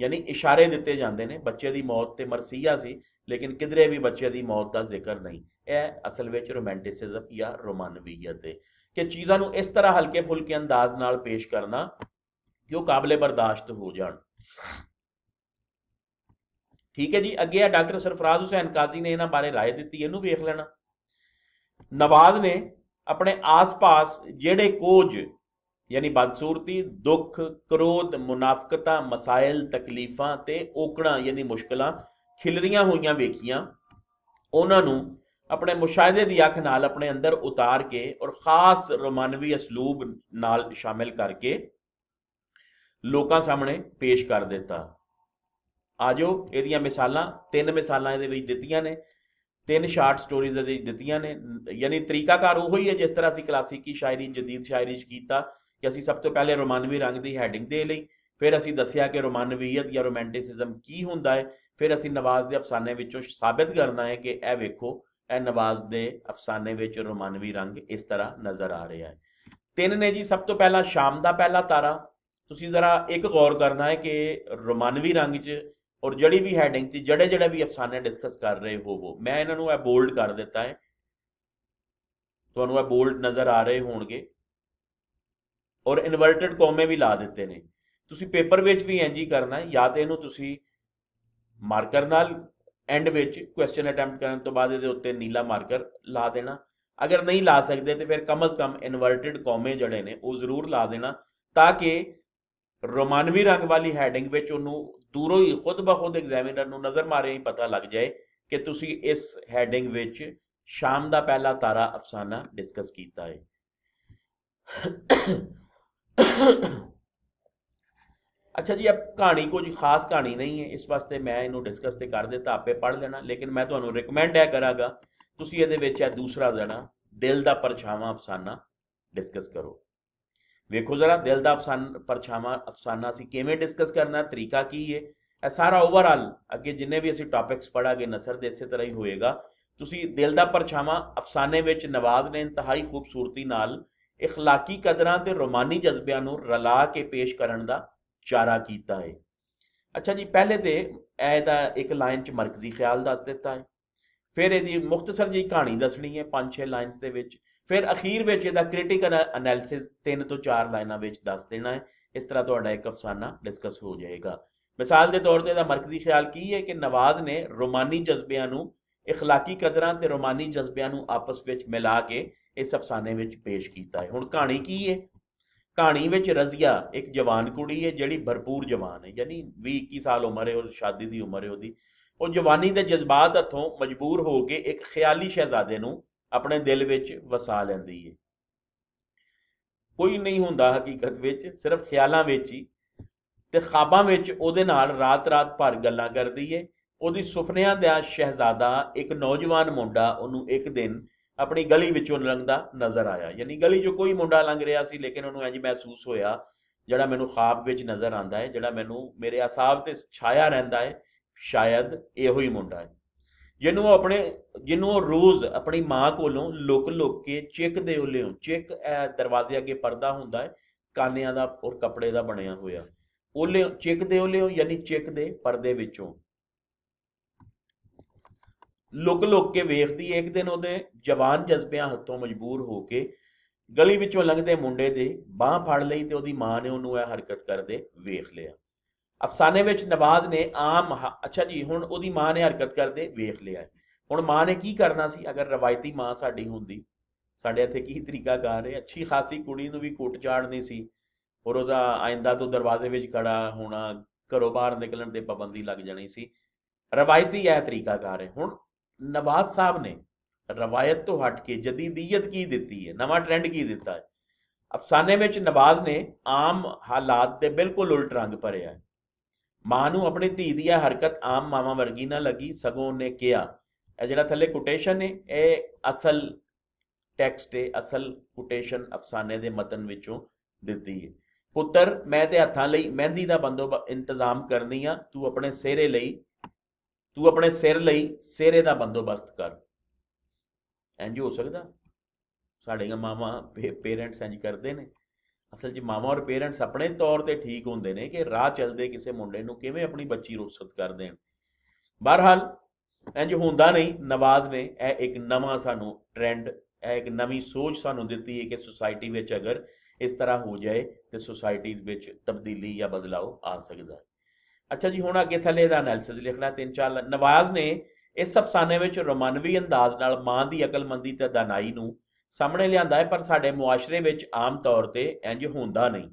ਯਾਨੀ ਇਸ਼ਾਰੇ ਦਿੱਤੇ ਜਾਂਦੇ ਨੇ ਬੱਚੇ ਦੀ ਮੌਤ ਤੇ ਮਰਸੀਆ ਸੀ ਲੇਕਿਨ ਕਿਧਰੇ ਵੀ ਬੱਚੇ ਦੀ ਮੌਤ ਦਾ ਜ਼ਿਕਰ ਨਹੀਂ ਇਹ ਅਸਲ ਵਿੱਚ ਰੋਮਾਂਟਿਸਿਜ਼ਮ ਜਾਂ ਰੋਮਾਨਵੀਅਤ ਹੈ ਕਿ ਚੀਜ਼ਾਂ ਨੂੰ ਇਸ ਤਰ੍ਹਾਂ ਹਲਕੇ ਫੁਲਕੇ ਅੰਦਾਜ਼ ਨਾਲ ਪੇਸ਼ ਕਰਨਾ ਕਿ ਉਹ ਕਾਬਲੇ ਬਰਦਾਸ਼ਤ ਹੋ ਜਾਣ ਠੀਕ ਹੈ ਜੀ ਅੱਗੇ ਆ ਡਾਕਟਰ ਸਰਫਰਾਜ਼ ਹੁਸੈਨ ਕਾਜ਼ੀ ਨੇ ਇਹਨਾਂ ਬਾਰੇ رائے ਦਿੱਤੀ ਇਹਨੂੰ ਵੇਖ ਲੈਣਾ ਨਵਾਜ਼ ਨੇ ਆਪਣੇ ਆਸ-ਪਾਸ ਜਿਹੜੇ ਕੋਜ ਯਾਨੀ ਬਦਸੂਰਤੀ ਦੁੱਖ ਕਰੋਧ ਮੁਨਾਫਕਤਾ ਮਸਾਇਲ ਤਕਲੀਫਾਂ ਤੇ ਔਕੜਾਂ ਯਾਨੀ ਮੁਸ਼ਕਲਾਂ ਖਿਲਰੀਆਂ ਹੋਈਆਂ ਵੇਖੀਆਂ ਉਹਨਾਂ ਨੂੰ ਆਪਣੇ ਮੁਸ਼ਾਹਦੇ ਦੀ ਅੱਖ ਨਾਲ ਆਪਣੇ ਅੰਦਰ ਉਤਾਰ ਕੇ ਔਰ ਖਾਸ ਰੋਮਾਨਵੀ ਅਸਲੂਬ ਨਾਲ ਸ਼ਾਮਿਲ ਕਰਕੇ ਲੋਕਾਂ ਸਾਹਮਣੇ ਪੇਸ਼ ਕਰ ਦਿੱਤਾ ਆਜੋ ਇਹਦੀਆਂ ਮਿਸਾਲਾਂ ਤਿੰਨ ਮਿਸਾਲਾਂ ਇਹਦੇ ਵਿੱਚ ਦਿੱਤੀਆਂ ਨੇ ਤਿੰਨ ਸ਼ਾਰਟ ਸਟੋਰੀਜ਼ ਇਹਦੇ ਵਿੱਚ ਦਿੱਤੀਆਂ ਨੇ ਯਾਨੀ ਤਰੀਕਾਕਾਰ ਉਹੀ ਹੈ ਜਿਸ ਤਰ੍ਹਾਂ ਅਸੀਂ ਕਲਾਸਿਕੀ ਸ਼ਾਇਰੀ ਜਦੀਦ ਸ਼ਾਇਰੀ ਚ ਕੀਤਾ ਕਿ ਅਸੀਂ ਸਭ ਤੋਂ ਪਹਿਲੇ ਰੋਮਾਨਵੀ ਰੰਗ ਦੀ ਹੈਡਿੰਗ ਦੇ ਲਈ ਫਿਰ ਅਸੀਂ ਦੱਸਿਆ ਕਿ ਰੋਮਾਨਵੀਅਤ ਜਾਂ ਰੋਮਾਂਟਿਸਿਜ਼ਮ ਕੀ ਹੁੰਦਾ ਹੈ ਫਿਰ ਅਸੀਂ ਨਵਾਜ਼ ਦੇ ਅਫਸਾਨੇ ਵਿੱਚੋਂ ਸਾਬਤ ਕਰਨਾ ਹੈ ਕਿ ਇਹ ਵੇਖੋ ਇਹ ਨਵਾਜ਼ ਦੇ ਅਫਸਾਨੇ ਵਿੱਚ ਰੋਮਾਨਵੀ ਰੰਗ ਇਸ ਤਰ੍ਹਾਂ ਨਜ਼ਰ ਆ ਰਿਹਾ ਹੈ ਤਿੰਨ ਨੇ ਜੀ ਸਭ ਤੋਂ ਪਹਿਲਾਂ ਸ਼ਾਮ ਦਾ ਪਹਿਲਾ ਤਾਰਾ ਤੁਸੀਂ ਜ਼ਰਾ ਇੱਕ ਗੌਰ ਕਰਨਾ ਹੈ ਕਿ ਰੋਮਾਨਵੀ ਰੰਗ 'ਚ ਔਰ ਜਿਹੜੀ ਵੀ ਹੈਡਿੰਗ 'ਚ ਜਿਹੜੇ ਜਿਹੜੇ ਵੀ ਅਫਸਾਨੇ ਡਿਸਕਸ ਕਰ ਰਹੇ ਹੋਵੋ ਮੈਂ ਇਹਨਾਂ ਨੂੰ ਇਹ ਬੋਲਡ ਕਰ ਦਿੱਤਾ ਹੈ ਤੁਹਾਨੂੰ ਇਹ ਬੋਲਡ ਨਜ਼ਰ ਆ ਰਹੇ ਹੋਣਗੇ ਔਰ ਇਨਵਰਟਡ ਕੋਮੇ ਵੀ ਲਾ ਦਿੱਤੇ ਨੇ ਤੁਸੀਂ ਪੇਪਰ ਵਿੱਚ ਵੀ ਇੰਜ ਹੀ ਕਰਨਾ ਜਾਂ ਤੇ ਇਹਨੂੰ ਤੁਸੀਂ ਮਾਰਕਰ ਨਾਲ ਐਂਡ ਵਿੱਚ ਕੁਐਸਚਨ ਅਟੈਂਪਟ ਕਰਨ ਤੋਂ ਬਾਅਦ ਇਹਦੇ ਉੱਤੇ ਨੀਲਾ ਮਾਰਕਰ ਲਾ ਦੇਣਾ ਅਗਰ ਨਹੀਂ ਲਾ ਸਕਦੇ ਤੇ ਫਿਰ ਕਮ ਕਮ ਇਨਵਰਟਡ ਕੋਮੇ ਜਿਹੜੇ ਨੇ ਉਹ ਜ਼ਰੂਰ ਲਾ ਦੇਣਾ ਤਾਂ ਕਿ ਰੋਮਾਨਵੀ ਰੰਗ ਵਾਲੀ ਹੈਡਿੰਗ ਵਿੱਚ ਉਹਨੂੰ ਦੂਰੋਂ ਹੀ ਖੁਦ ਬਖੁਦ ਐਗਜ਼ਾਮੀਨਰ ਨੂੰ ਨਜ਼ਰ ਮਾਰੇ ਹੀ ਪਤਾ ਲੱਗ ਜਾਏ ਕਿ ਤੁਸੀਂ ਇਸ ਹੈਡਿੰਗ ਵਿੱਚ ਸ਼ਾਮ ਦਾ ਪਹਿਲਾ ਤਾਰਾ ਅਫਸਾਨਾ ਡਿਸਕਸ ਕੀਤਾ ਹੈ ਅੱਛਾ ਜੀ ਇਹ ਕਹਾਣੀ ਕੋਈ ਖਾਸ ਕਹਾਣੀ ਨਹੀਂ ਹੈ ਇਸ ਵਾਸਤੇ ਮੈਂ ਇਹਨੂੰ ਡਿਸਕਸ ਤੇ ਕਰ ਦਿੱਤਾ ਆਪੇ ਪੜ ਲੈਣਾ ਲੇਕਿਨ ਮੈਂ ਤੁਹਾਨੂੰ ਰეკਮੈਂਡ ਹੈ ਕਰਾਂਗਾ ਤੁਸੀਂ ਇਹਦੇ ਵਿੱਚ ਇਹ ਦੂਸਰਾ ਜਣਾ ਦਿਲ ਦਾ ਪਰਛਾਵਾਂ ਅਫਸਾਨਾ ਡਿਸਕਸ ਕਰੋ ਵੇਖੋ ਜ਼ਰਾ ਦਿਲ ਦਾ ਅਫਸਾਨਾ ਪਰਛਾਵਾਂ ਅਫਸਾਨਾ ਸੀ ਕਿਵੇਂ ਡਿਸਕਸ ਕਰਨਾ ਤਰੀਕਾ ਕੀ ਹੈ ਇਹ ਸਾਰਾ ਓਵਰਆਲ ਅੱਗੇ ਜਿੰਨੇ ਵੀ ਅਸੀਂ ਟਾਪਿਕਸ ਪੜਾਂਗੇ ਨਸਰ ਦੇ ਇਸੇ ਤਰ੍ਹਾਂ ਹੀ ਹੋਏਗਾ ਤੁਸੀਂ ਦਿਲ ਦਾ ਪਰਛਾਵਾਂ ਅਫਸਾਨੇ ਵਿੱਚ ਨਵਾਜ਼ ਨੇ ਇੰਤਹਾਈ ਖੂਬਸੂਰਤੀ ਨਾਲ اخلاقی ਕਦਰਾਂ ਤੇ ਰੋਮਾਨੀ ਜਜ਼ਬਿਆਂ ਨੂੰ ਰਲਾ ਕੇ ਪੇਸ਼ ਕਰਨ ਦਾ ਚਾਰਾ ਕੀਤਾ ਹੈ ਅੱਛਾ ਜੀ ਪਹਿਲੇ ਤੇ ਇਹਦਾ ਇੱਕ ਲਾਈਨ 'ਚ ਮਰਕਜ਼ੀ ਖਿਆਲ ਦੱਸ ਦਿੱਤਾ ਹੈ ਫਿਰ ਇਹਦੀ ਮੁਖਤਸਰ ਜੀ ਕਹਾਣੀ ਦੱਸਣੀ ਹੈ 5-6 ਲਾਈਨਸ ਦੇ ਵਿੱਚ ਫਿਰ ਅਖੀਰ ਵਿੱਚ ਇਹਦਾ ਕ੍ਰਿਟੀਕਲ ਐਨਾਲਿਸਿਸ 3 ਤੋਂ 4 ਲਾਈਨਾਂ ਵਿੱਚ ਦੱਸ ਦੇਣਾ ਹੈ ਇਸ ਤਰ੍ਹਾਂ ਤੁਹਾਡਾ ਇੱਕ ਅਫਸਾਨਾ ਡਿਸਕਸ ਹੋ ਜਾਏਗਾ ਮਿਸਾਲ ਦੇ ਤੌਰ ਤੇ ਇਹਦਾ ਮਰਕਜ਼ੀ ਖਿਆਲ ਕੀ ਹੈ ਕਿ ਨਵਾਜ਼ ਨੇ ਰੋਮਾਨੀ ਜਜ਼ਬਿਆਂ ਨੂੰ اخلاقی ਕਦਰਾਂ ਤੇ ਰੋਮਾਨੀ ਜਜ਼ਬਿਆਂ ਨੂੰ ਆਪਸ ਵਿੱਚ ਮਿਲਾ ਕੇ ਇਸ ਅਫਸਾਨੇ ਵਿੱਚ ਪੇਸ਼ ਕੀਤਾ ਹੈ ਹੁਣ ਕਹਾਣੀ ਕੀ ਹੈ ਕਹਾਣੀ ਵਿੱਚ ਰਜ਼ੀਆ ਇੱਕ ਜਵਾਨ ਕੁੜੀ ਹੈ ਜਿਹੜੀ ਭਰਪੂਰ ਜਵਾਨ ਹੈ ਯਾਨੀ 20 21 ਸਾਲ ਉਮਰ ਹੈ ਉਹ ਸ਼ਾਦੀ ਦੀ ਉਮਰ ਹੈ ਉਹਦੀ ਉਹ ਜਵਾਨੀ ਦੇ ਜਜ਼ਬਾਤ ਹੱਥੋਂ ਮਜਬੂਰ ਹੋ ਕੇ ਇੱਕ ਖਿਆਲੀ ਸ਼ਹਿਜ਼ਾਦੇ ਨੂੰ ਆਪਣੇ ਦਿਲ ਵਿੱਚ ਵਸਾ ਲੈਂਦੀ ਹੈ ਕੋਈ ਨਹੀਂ ਹੁੰਦਾ ਹਕੀਕਤ ਵਿੱਚ ਸਿਰਫ ਖਿਆਲਾਂ ਵਿੱਚ ਹੀ ਤੇ ਖਾਬਾਂ ਵਿੱਚ ਉਹਦੇ ਨਾਲ ਰਾਤ-ਰਾਤ ਭਰ ਗੱਲਾਂ ਕਰਦੀ ਹੈ ਉਹਦੀ ਸੁਪਨਿਆਂ ਦਾ ਸ਼ਹਿਜ਼ਾਦਾ ਇੱਕ ਨੌਜਵਾਨ ਮੁੰਡਾ ਉਹਨੂੰ ਇੱਕ ਦਿਨ ਆਪਣੀ ਗਲੀ ਵਿੱਚੋਂ ਲੰਘਦਾ ਨਜ਼ਰ ਆਇਆ ਯਾਨੀ ਗਲੀ 'ਚੋਂ ਕੋਈ ਮੁੰਡਾ ਲੰਘ ਰਿਹਾ ਸੀ ਲੇਕਿਨ ਉਹਨੂੰ ਇੰਜ ਮਹਿਸੂਸ ਹੋਇਆ ਜਿਹੜਾ ਮੈਨੂੰ ਖਾਬ ਵਿੱਚ ਨਜ਼ਰ ਆਂਦਾ ਹੈ ਜਿਹੜਾ ਮੈਨੂੰ ਮੇਰੇ ਅਸਾਬ ਤੇ ਛਾਇਆ ਰਹਿੰਦਾ ਹੈ ਸ਼ਾਇਦ ਇਹੋ ਹੀ ਮੁੰਡਾ ਹੈ ਜਿਹਨੂੰ ਉਹ ਆਪਣੇ ਜਿਹਨੂੰ ਉਹ ਰੋਜ਼ ਆਪਣੀ ਮਾਂ ਕੋਲੋਂ ਲੁਕ ਲੁਕ ਕੇ ਚੈੱਕ ਦੇ ਉਲਿਓਂ ਐ ਦਰਵਾਜ਼ੇ ਅੱਗੇ ਪਰਦਾ ਹੁੰਦਾ ਹੈ ਕਾਨਿਆਂ ਦਾ ਔਰ ਕੱਪੜੇ ਦਾ ਬਣਿਆ ਹੋਇਆ ਉਹਲੇ ਚੈੱਕ ਦੇ ਉਲਿਓਂ ਯਾਨੀ ਚੈੱਕ ਦੇ ਪਰਦੇ ਵਿੱਚੋਂ ਲੁਕ ਲੁਕ ਕੇ ਵੇਖਦੀ ਇੱਕ ਦਿਨ ਉਹਦੇ ਜਵਾਨ ਜਜ਼ਬਿਆਂ ਹੱਥੋਂ ਮਜਬੂਰ ਹੋ ਕੇ ਗਲੀ ਵਿੱਚੋਂ ਲੰਘਦੇ ਮੁੰਡੇ ਦੇ ਬਾਹ ਫੜ ਲਈ ਤੇ ਉਹਦੀ ਮਾਂ ਨੇ ਉਹਨੂੰ ਇਹ ਹਰਕਤ ਕਰਦੇ ਵੇਖ ਲਿਆ ਅਫਸਾਨੇ ਵਿੱਚ ਨਵਾਜ਼ ਨੇ ਆਮ ਅੱਛਾ ਜੀ ਹੁਣ ਉਹਦੀ ਮਾਂ ਨੇ ਹਰਕਤ ਕਰਦੇ ਵੇਖ ਲਿਆ ਹੁਣ ਮਾਂ ਨੇ ਕੀ ਕਰਨਾ ਸੀ ਅਗਰ ਰਵਾਇਤੀ ਮਾਂ ਸਾਡੀ ਹੁੰਦੀ ਸਾਡੇ ਇੱਥੇ ਕੀ ਤਰੀਕਾ ਕਰ ਰਹੇ ਅੱਛੀ ਖਾਸੀ ਕੁੜੀ ਨੂੰ ਵੀ ਕੋਟ ਚਾੜਨੀ ਸੀ ਔਰ ਉਹਦਾ ਆਇੰਦਾ ਤੋਂ ਦਰਵਾਜ਼ੇ ਵਿੱਚ ਖੜਾ ਹੋਣਾ ਘਰੋਂ ਬਾਹਰ ਨਿਕਲਣ ਤੇ ਪਾਬੰਦੀ ਲੱਗ ਜਾਣੀ ਸੀ ਰਵਾਇਤੀ ਇਹ ਤਰੀਕਾ ਕਰ ਰਹੇ ਹੁਣ ਨਵਾਜ਼ ਸਾਹਿਬ ਨੇ ਰਵਾਇਤ ਤੋਂ ਹਟ ਕੇ ਜਦੀਦੀਅਤ ਕੀ ਦਿੱਤੀ ਹੈ ਨਵਾਂ ਟ੍ਰੈਂਡ ਕੀ ਦਿੱਤਾ ਹੈ ਅਫਸਾਨੇ ਵਿੱਚ ਨਵਾਜ਼ ਨੇ ਆਮ ਹਾਲਾਤ ਦੇ ਬਿਲਕੁਲ ਉਲਟ ਰੰਗ ਭਰਿਆ ਹੈ ਮਾਂ ਨੂੰ ਆਪਣੀ ਧੀ ਦੀ ਇਹ ਹਰਕਤ ਆਮ ਮਾਵਾ ਵਰਗੀ ਨਾ ਲੱਗੀ ਸਗੋਂ ਉਹਨੇ ਕਿਹਾ ਇਹ ਜਿਹੜਾ ਥੱਲੇ ਕੋਟੇਸ਼ਨ ਹੈ ਇਹ ਅਸਲ ਟੈਕਸਟ ਹੈ ਅਸਲ ਕੋਟੇਸ਼ਨ ਅਫਸਾਨੇ ਦੇ ਮਤਨ ਵਿੱਚੋਂ ਦਿੱਤੀ ਹੈ ਪੁੱਤਰ ਮੈਂ ਤੇ ਹੱਥਾਂ ਲਈ ਮਹਿੰਦੀ ਦਾ ਬੰਦੋਬਸਤ ਇੰਤਜ਼ਾਮ ਕਰਨੀ ਆ ਤੂੰ ਆਪਣੇ ਸਿਹਰੇ ਲਈ ਤੂੰ ਆਪਣੇ ਸਿਰ ਲਈ ਸਿਰੇ ਦਾ ਬੰਦੋਬਸਤ ਕਰ ਇੰਜ ਹੋ ਸਕਦਾ ਸਾਡੀਆਂ ਮਾਮਾ ਪੇਰੈਂਟਸ ਇੰਜ ਕਰਦੇ ਨੇ ਅਸਲ 'ਚ ਮਾਮਾ ਔਰ ਪੇਰੈਂਟਸ ਆਪਣੇ ਤੌਰ ਤੇ ਠੀਕ ਹੁੰਦੇ ਨੇ ਕਿ ਰਾਹ ਚੱਲਦੇ ਕਿਸੇ ਮੁੰਡੇ ਨੂੰ ਕਿਵੇਂ ਆਪਣੀ ਬੱਚੀ ਰੋਸਤ ਕਰ ਦੇਣ ਬਹਰਹਾਲ ਇੰਜ ਹੁੰਦਾ ਨਹੀਂ ਨਵਾਜ਼ ਨੇ ਇਹ ਇੱਕ ਨਵਾਂ ਸਾਨੂੰ ਟ੍ਰੈਂਡ ਇਹ ਇੱਕ ਨਵੀਂ ਸੋਚ ਸਾਨੂੰ ਦਿੱਤੀ ਹੈ ਕਿ ਸੁਸਾਇਟੀ ਵਿੱਚ ਅਗਰ ਇਸ ਤਰ੍ਹਾਂ ਹੋ ਜਾਏ ਤੇ ਸੋਸਾਇਟੀ ਵਿੱਚ ਤਬਦੀਲੀ ਜਾਂ ਬਦਲਾਅ ਆ ਸਕਦਾ ਹੈ ਅੱਛਾ ਜੀ ਹੁਣ ਅੱਗੇ ਥੱਲੇ ਦਾ ਅਨਲਿਸਿਸ ਲਿਖਣਾ ਤਿੰਨ ਚਾਰ ਨਵਾਜ਼ ਨੇ ਇਸ ਅਫਸਾਨੇ ਵਿੱਚ ਰੋਮਾਨਵੀ ਅੰਦਾਜ਼ ਨਾਲ ਮਾਂ ਦੀ ਅਕਲਮੰਦੀ ਤੇ ਦਾਨਾਈ ਨੂੰ ਸਾਹਮਣੇ ਲਿਆਂਦਾ ਹੈ ਪਰ ਸਾਡੇ ਮੁਆਸ਼ਰੇ ਵਿੱਚ ਆਮ ਤੌਰ ਤੇ ਇੰਜ ਹੁੰਦਾ ਨਹੀਂ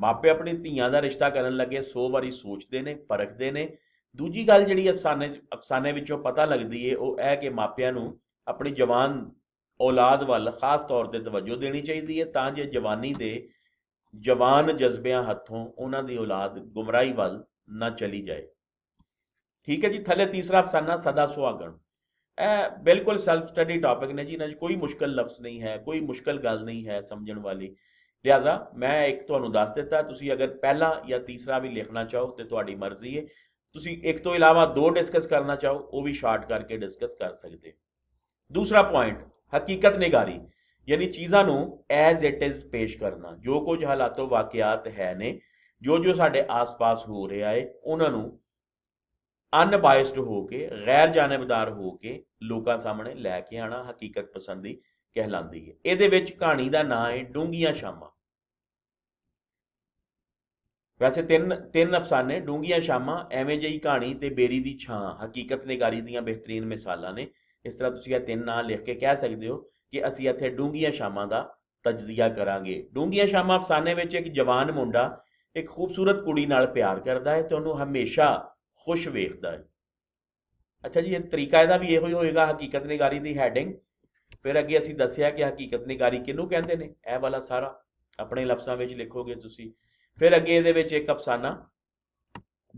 ਮਾਪੇ ਆਪਣੀ ਧੀਆਂ ਦਾ ਰਿਸ਼ਤਾ ਕਰਨ ਲੱਗੇ 100 ਵਾਰੀ ਸੋਚਦੇ ਨੇ ਪਰਖਦੇ ਨੇ ਦੂਜੀ ਗੱਲ ਜਿਹੜੀ ਅਫਸਾਨੇ ਅਫਸਾਨੇ ਵਿੱਚੋਂ ਪਤਾ ਲੱਗਦੀ ਏ ਉਹ ਇਹ ਕਿ ਮਾਪਿਆਂ ਨੂੰ ਆਪਣੀ ਜਵਾਨ ਔਲਾਦ ਵੱਲ ਖਾਸ ਤੌਰ ਤੇ ਤਵੱਜੋ ਦੇਣੀ ਚਾਹੀਦੀ ਏ ਤਾਂ ਜੇ ਜਵਾਨੀ ਦੇ ਜਵਾਨ ਜਜ਼ਬਿਆਂ ਹੱਥੋਂ ਉਹਨਾਂ ਦੀ ਔਲਾਦ ਗੁੰਮਰਾਹੀ ਵੱਲ ਨਾ ਚਲੀ ਜਾਏ ਠੀਕ ਹੈ ਜੀ ਥੱਲੇ ਤੀਸਰਾ ਅਫਸਾਨਾ ਸਦਾ ਸੁਹਾਗਣ ਇਹ ਬਿਲਕੁਲ ਸੈਲਫ ਸਟੱਡੀ ਟਾਪਿਕ ਨੇ ਜੀ ਇਹਨਾਂ 'ਚ ਕੋਈ ਮੁਸ਼ਕਲ ਲਫ਼ਜ਼ ਨਹੀਂ ਹੈ ਕੋਈ ਮੁਸ਼ਕਲ ਗੱਲ ਨਹੀਂ ਹੈ ਸਮਝਣ ਵਾਲੀ ਲਿਆਜ਼ਾ ਮੈਂ ਇੱਕ ਤੁਹਾਨੂੰ ਦੱਸ ਦਿੱਤਾ ਤੁਸੀਂ ਅਗਰ ਪਹਿਲਾ ਜਾਂ ਤੀਸਰਾ ਵੀ ਲਿਖਣਾ ਚਾਹੋ ਤੇ ਤੁਹਾਡੀ ਮਰਜ਼ੀ ਹੈ ਤੁਸੀਂ ਇੱਕ ਤੋਂ ਇਲਾਵਾ ਦੋ ਡਿਸਕਸ ਕਰਨਾ ਚਾਹੋ ਉਹ ਵੀ ਸ਼ਾਰਟ ਕਰਕੇ ਡਿਸਕਸ ਕਰ ਸਕਦੇ ਦੂਸਰਾ ਪੁਆਇੰਟ ਹਕੀਕਤ ਨਿਗਾਰੀ ਯਾਨੀ ਚੀਜ਼ਾਂ ਨੂੰ ਐਜ਼ ਇਟ ਇਜ਼ ਪੇਸ਼ ਕਰਨਾ ਜੋ ਕੁਝ ਹਾਲਾਤੋਂ ਵਾਕਿਆਤ ਹੈ ਨੇ ਜੋ ਜੋ ਸਾਡੇ ਆਸ-ਪਾਸ ਹੋ ਰਿਹਾ ਏ ਉਹਨਾਂ ਨੂੰ ਅਨਬਾਇਸਡ ਹੋ ਕੇ ਗੈਰ ਜਾਣਬਦਾਰ ਹੋ ਕੇ ਲੋਕਾਂ ਸਾਹਮਣੇ ਲੈ ਕੇ ਆਣਾ ਹਕੀਕਤ ਪਸੰਦੀ ਕਹਿਲਾਂਦੀ ਹੈ ਇਹਦੇ ਵਿੱਚ ਕਹਾਣੀ ਦਾ ਨਾਂ ਹੈ ਡੂੰਗੀਆਂ ਸ਼ਾਮਾਂ ਵੈਸੇ ਤਿੰਨ ਤਿੰਨ ਅਫਸਾਨੇ ਡੂੰਗੀਆਂ ਸ਼ਾਮਾਂ ਐਵੇਂ ਜਿਹੀ ਕਹਾਣੀ ਤੇ 베ਰੀ ਦੀ ਛਾਂ ਹਕੀਕਤ ਨਿਗਾਰੀ ਦੀਆਂ ਬਿਹਤਰੀਨ ਮਿਸਾਲਾਂ ਨੇ ਇਸ ਤਰ੍ਹਾਂ ਤੁਸੀਂ ਇਹ ਤਿੰਨ ਨਾਂ ਲਿਖ ਕੇ ਕਹਿ ਸਕਦੇ ਹੋ ਕਿ ਅਸੀਂ ਇੱਥੇ ਡੂੰਗੀਆਂ ਸ਼ਾਮਾਂ ਦਾ ਤਜਜ਼ੀਆ ਕਰਾਂਗੇ ਡੂੰਗੀਆਂ ਸ਼ਾਮਾਂ ਅਫਸਾਨੇ ਵਿੱਚ ਇੱਕ ਜਵਾਨ ਮੁੰਡਾ ਇੱਕ ਖੂਬਸੂਰਤ ਕੁੜੀ ਨਾਲ ਪਿਆਰ ਕਰਦਾ ਹੈ ਤੇ ਉਹਨੂੰ ਹਮੇਸ਼ਾ ਖੁਸ਼ ਵੇਖਦਾ ਹੈ ਅੱਛਾ ਜੀ ਇਹ ਤਰੀਕਾ ਇਹਦਾ ਵੀ ਇਹੋ ਹੀ ਹੋਏਗਾ ਹਕੀਕਤ ਨਿਗਾਰੀ ਦੀ ਹੈਡਿੰਗ ਫਿਰ ਅੱਗੇ ਅਸੀਂ ਦੱਸਿਆ ਕਿ ਹਕੀਕਤ ਨਿਗਾਰੀ ਕਿਹਨੂੰ ਕਹਿੰਦੇ ਨੇ ਇਹ ਵਾਲਾ ਸਾਰਾ ਆਪਣੇ ਲਫ਼ਜ਼ਾਂ ਵਿੱਚ ਲਿਖੋਗੇ ਤੁਸੀਂ ਫਿਰ ਅੱਗੇ ਇਹਦੇ ਵਿੱਚ ਇੱਕ ਅਫਸਾਨਾ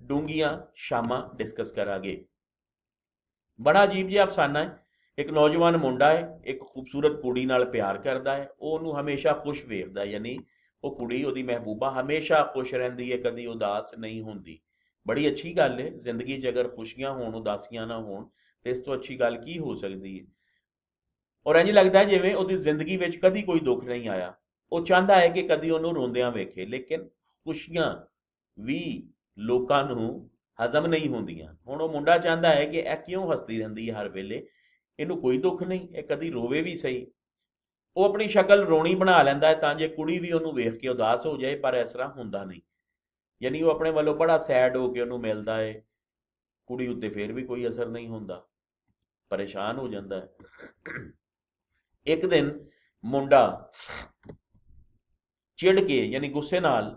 ਡੂੰਗੀਆਂ ਸ਼ਾਮਾਂ ਡਿਸਕਸ ਕਰਾਂਗੇ ਬੜਾ ਅਜੀਬ ਜਿਹਾ ਅਫਸਾਨਾ ਹੈ ਇੱਕ ਨੌਜਵਾਨ ਮੁੰਡਾ ਹੈ ਇੱਕ ਖੂਬਸੂਰਤ ਕੁੜੀ ਨਾਲ ਪਿਆਰ ਕਰਦਾ ਹੈ ਉਹ ਉਹਨੂੰ ਹਮੇਸ਼ਾ ਖੁਸ਼ ਵੇਖਦਾ ਯਾਨੀ ਉਹ ਕੁੜੀ ਉਹਦੀ ਮਹਿਬੂਬਾ ਹਮੇਸ਼ਾ ਖੁਸ਼ ਰਹਿੰਦੀ ਹੈ ਕਦੀ ਉਦਾਸ ਨਹੀਂ ਹੁੰਦੀ ਬੜੀ ਅੱਛੀ ਗੱਲ ਹੈ ਜ਼ਿੰਦਗੀ 'ਚ ਅਗਰ ਖੁਸ਼ੀਆਂ ਹੋਣ ਉਦਾਸੀਆਂ ਨਾ ਹੋਣ ਤੇ ਇਸ ਤੋਂ ਅੱਛੀ ਗੱਲ ਕੀ ਹੋ ਸਕਦੀ ਹੈ ਔਰ ਇੰਜ ਲੱਗਦਾ ਜਿਵੇਂ ਉਹਦੀ ਜ਼ਿੰਦਗੀ ਵਿੱਚ ਕਦੀ ਕੋਈ ਦੁੱਖ ਨਹੀਂ ਆਇਆ ਉਹ ਚਾਹੁੰਦਾ ਹੈ ਕਿ ਕਦੀ ਉਹਨੂੰ ਰੋਂਦਿਆਂ ਵੇਖੇ ਲੇਕਿਨ ਖੁਸ਼ੀਆਂ ਵੀ ਲੋਕਾਂ ਨੂੰ ਹਜ਼ਮ ਨਹੀਂ ਹੁੰਦੀਆਂ ਹੁਣ ਉਹ ਮੁੰਡਾ ਚਾਹੁੰਦਾ ਹੈ ਕਿ ਇਹ ਕਿਉਂ ਹੱਸਦੀ ਰਹਿੰਦੀ ਹੈ ਹਰ ਵੇਲੇ ਇਹਨੂੰ ਕੋਈ ਦੁੱਖ ਨਹੀਂ ਇਹ ਕਦੀ ਰੋਵੇ ਵੀ ਸਹੀ ਉਹ ਆਪਣੀ ਸ਼ਕਲ ਰੋਣੀ ਬਣਾ ਲੈਂਦਾ ਹੈ ਤਾਂ ਜੇ ਕੁੜੀ ਵੀ ਉਹਨੂੰ ਵੇਖ ਕੇ ਉਦਾਸ ਹੋ ਜਾਏ ਪਰ ਇਸ ਤਰ੍ਹਾਂ ਹੁੰਦਾ ਨਹੀਂ ਯਾਨੀ ਉਹ ਆਪਣੇ ਵੱਲੋਂ ਬੜਾ ਸੈਡ ਹੋ ਕੇ ਉਹਨੂੰ ਮਿਲਦਾ ਹੈ ਕੁੜੀ ਉੱਤੇ ਫੇਰ ਵੀ ਕੋਈ ਅਸਰ ਨਹੀਂ ਹੁੰਦਾ ਪਰੇਸ਼ਾਨ ਹੋ ਜਾਂਦਾ ਹੈ ਇੱਕ ਦਿਨ ਮੁੰਡਾ ਚਿੜ ਕੇ ਯਾਨੀ ਗੁੱਸੇ ਨਾਲ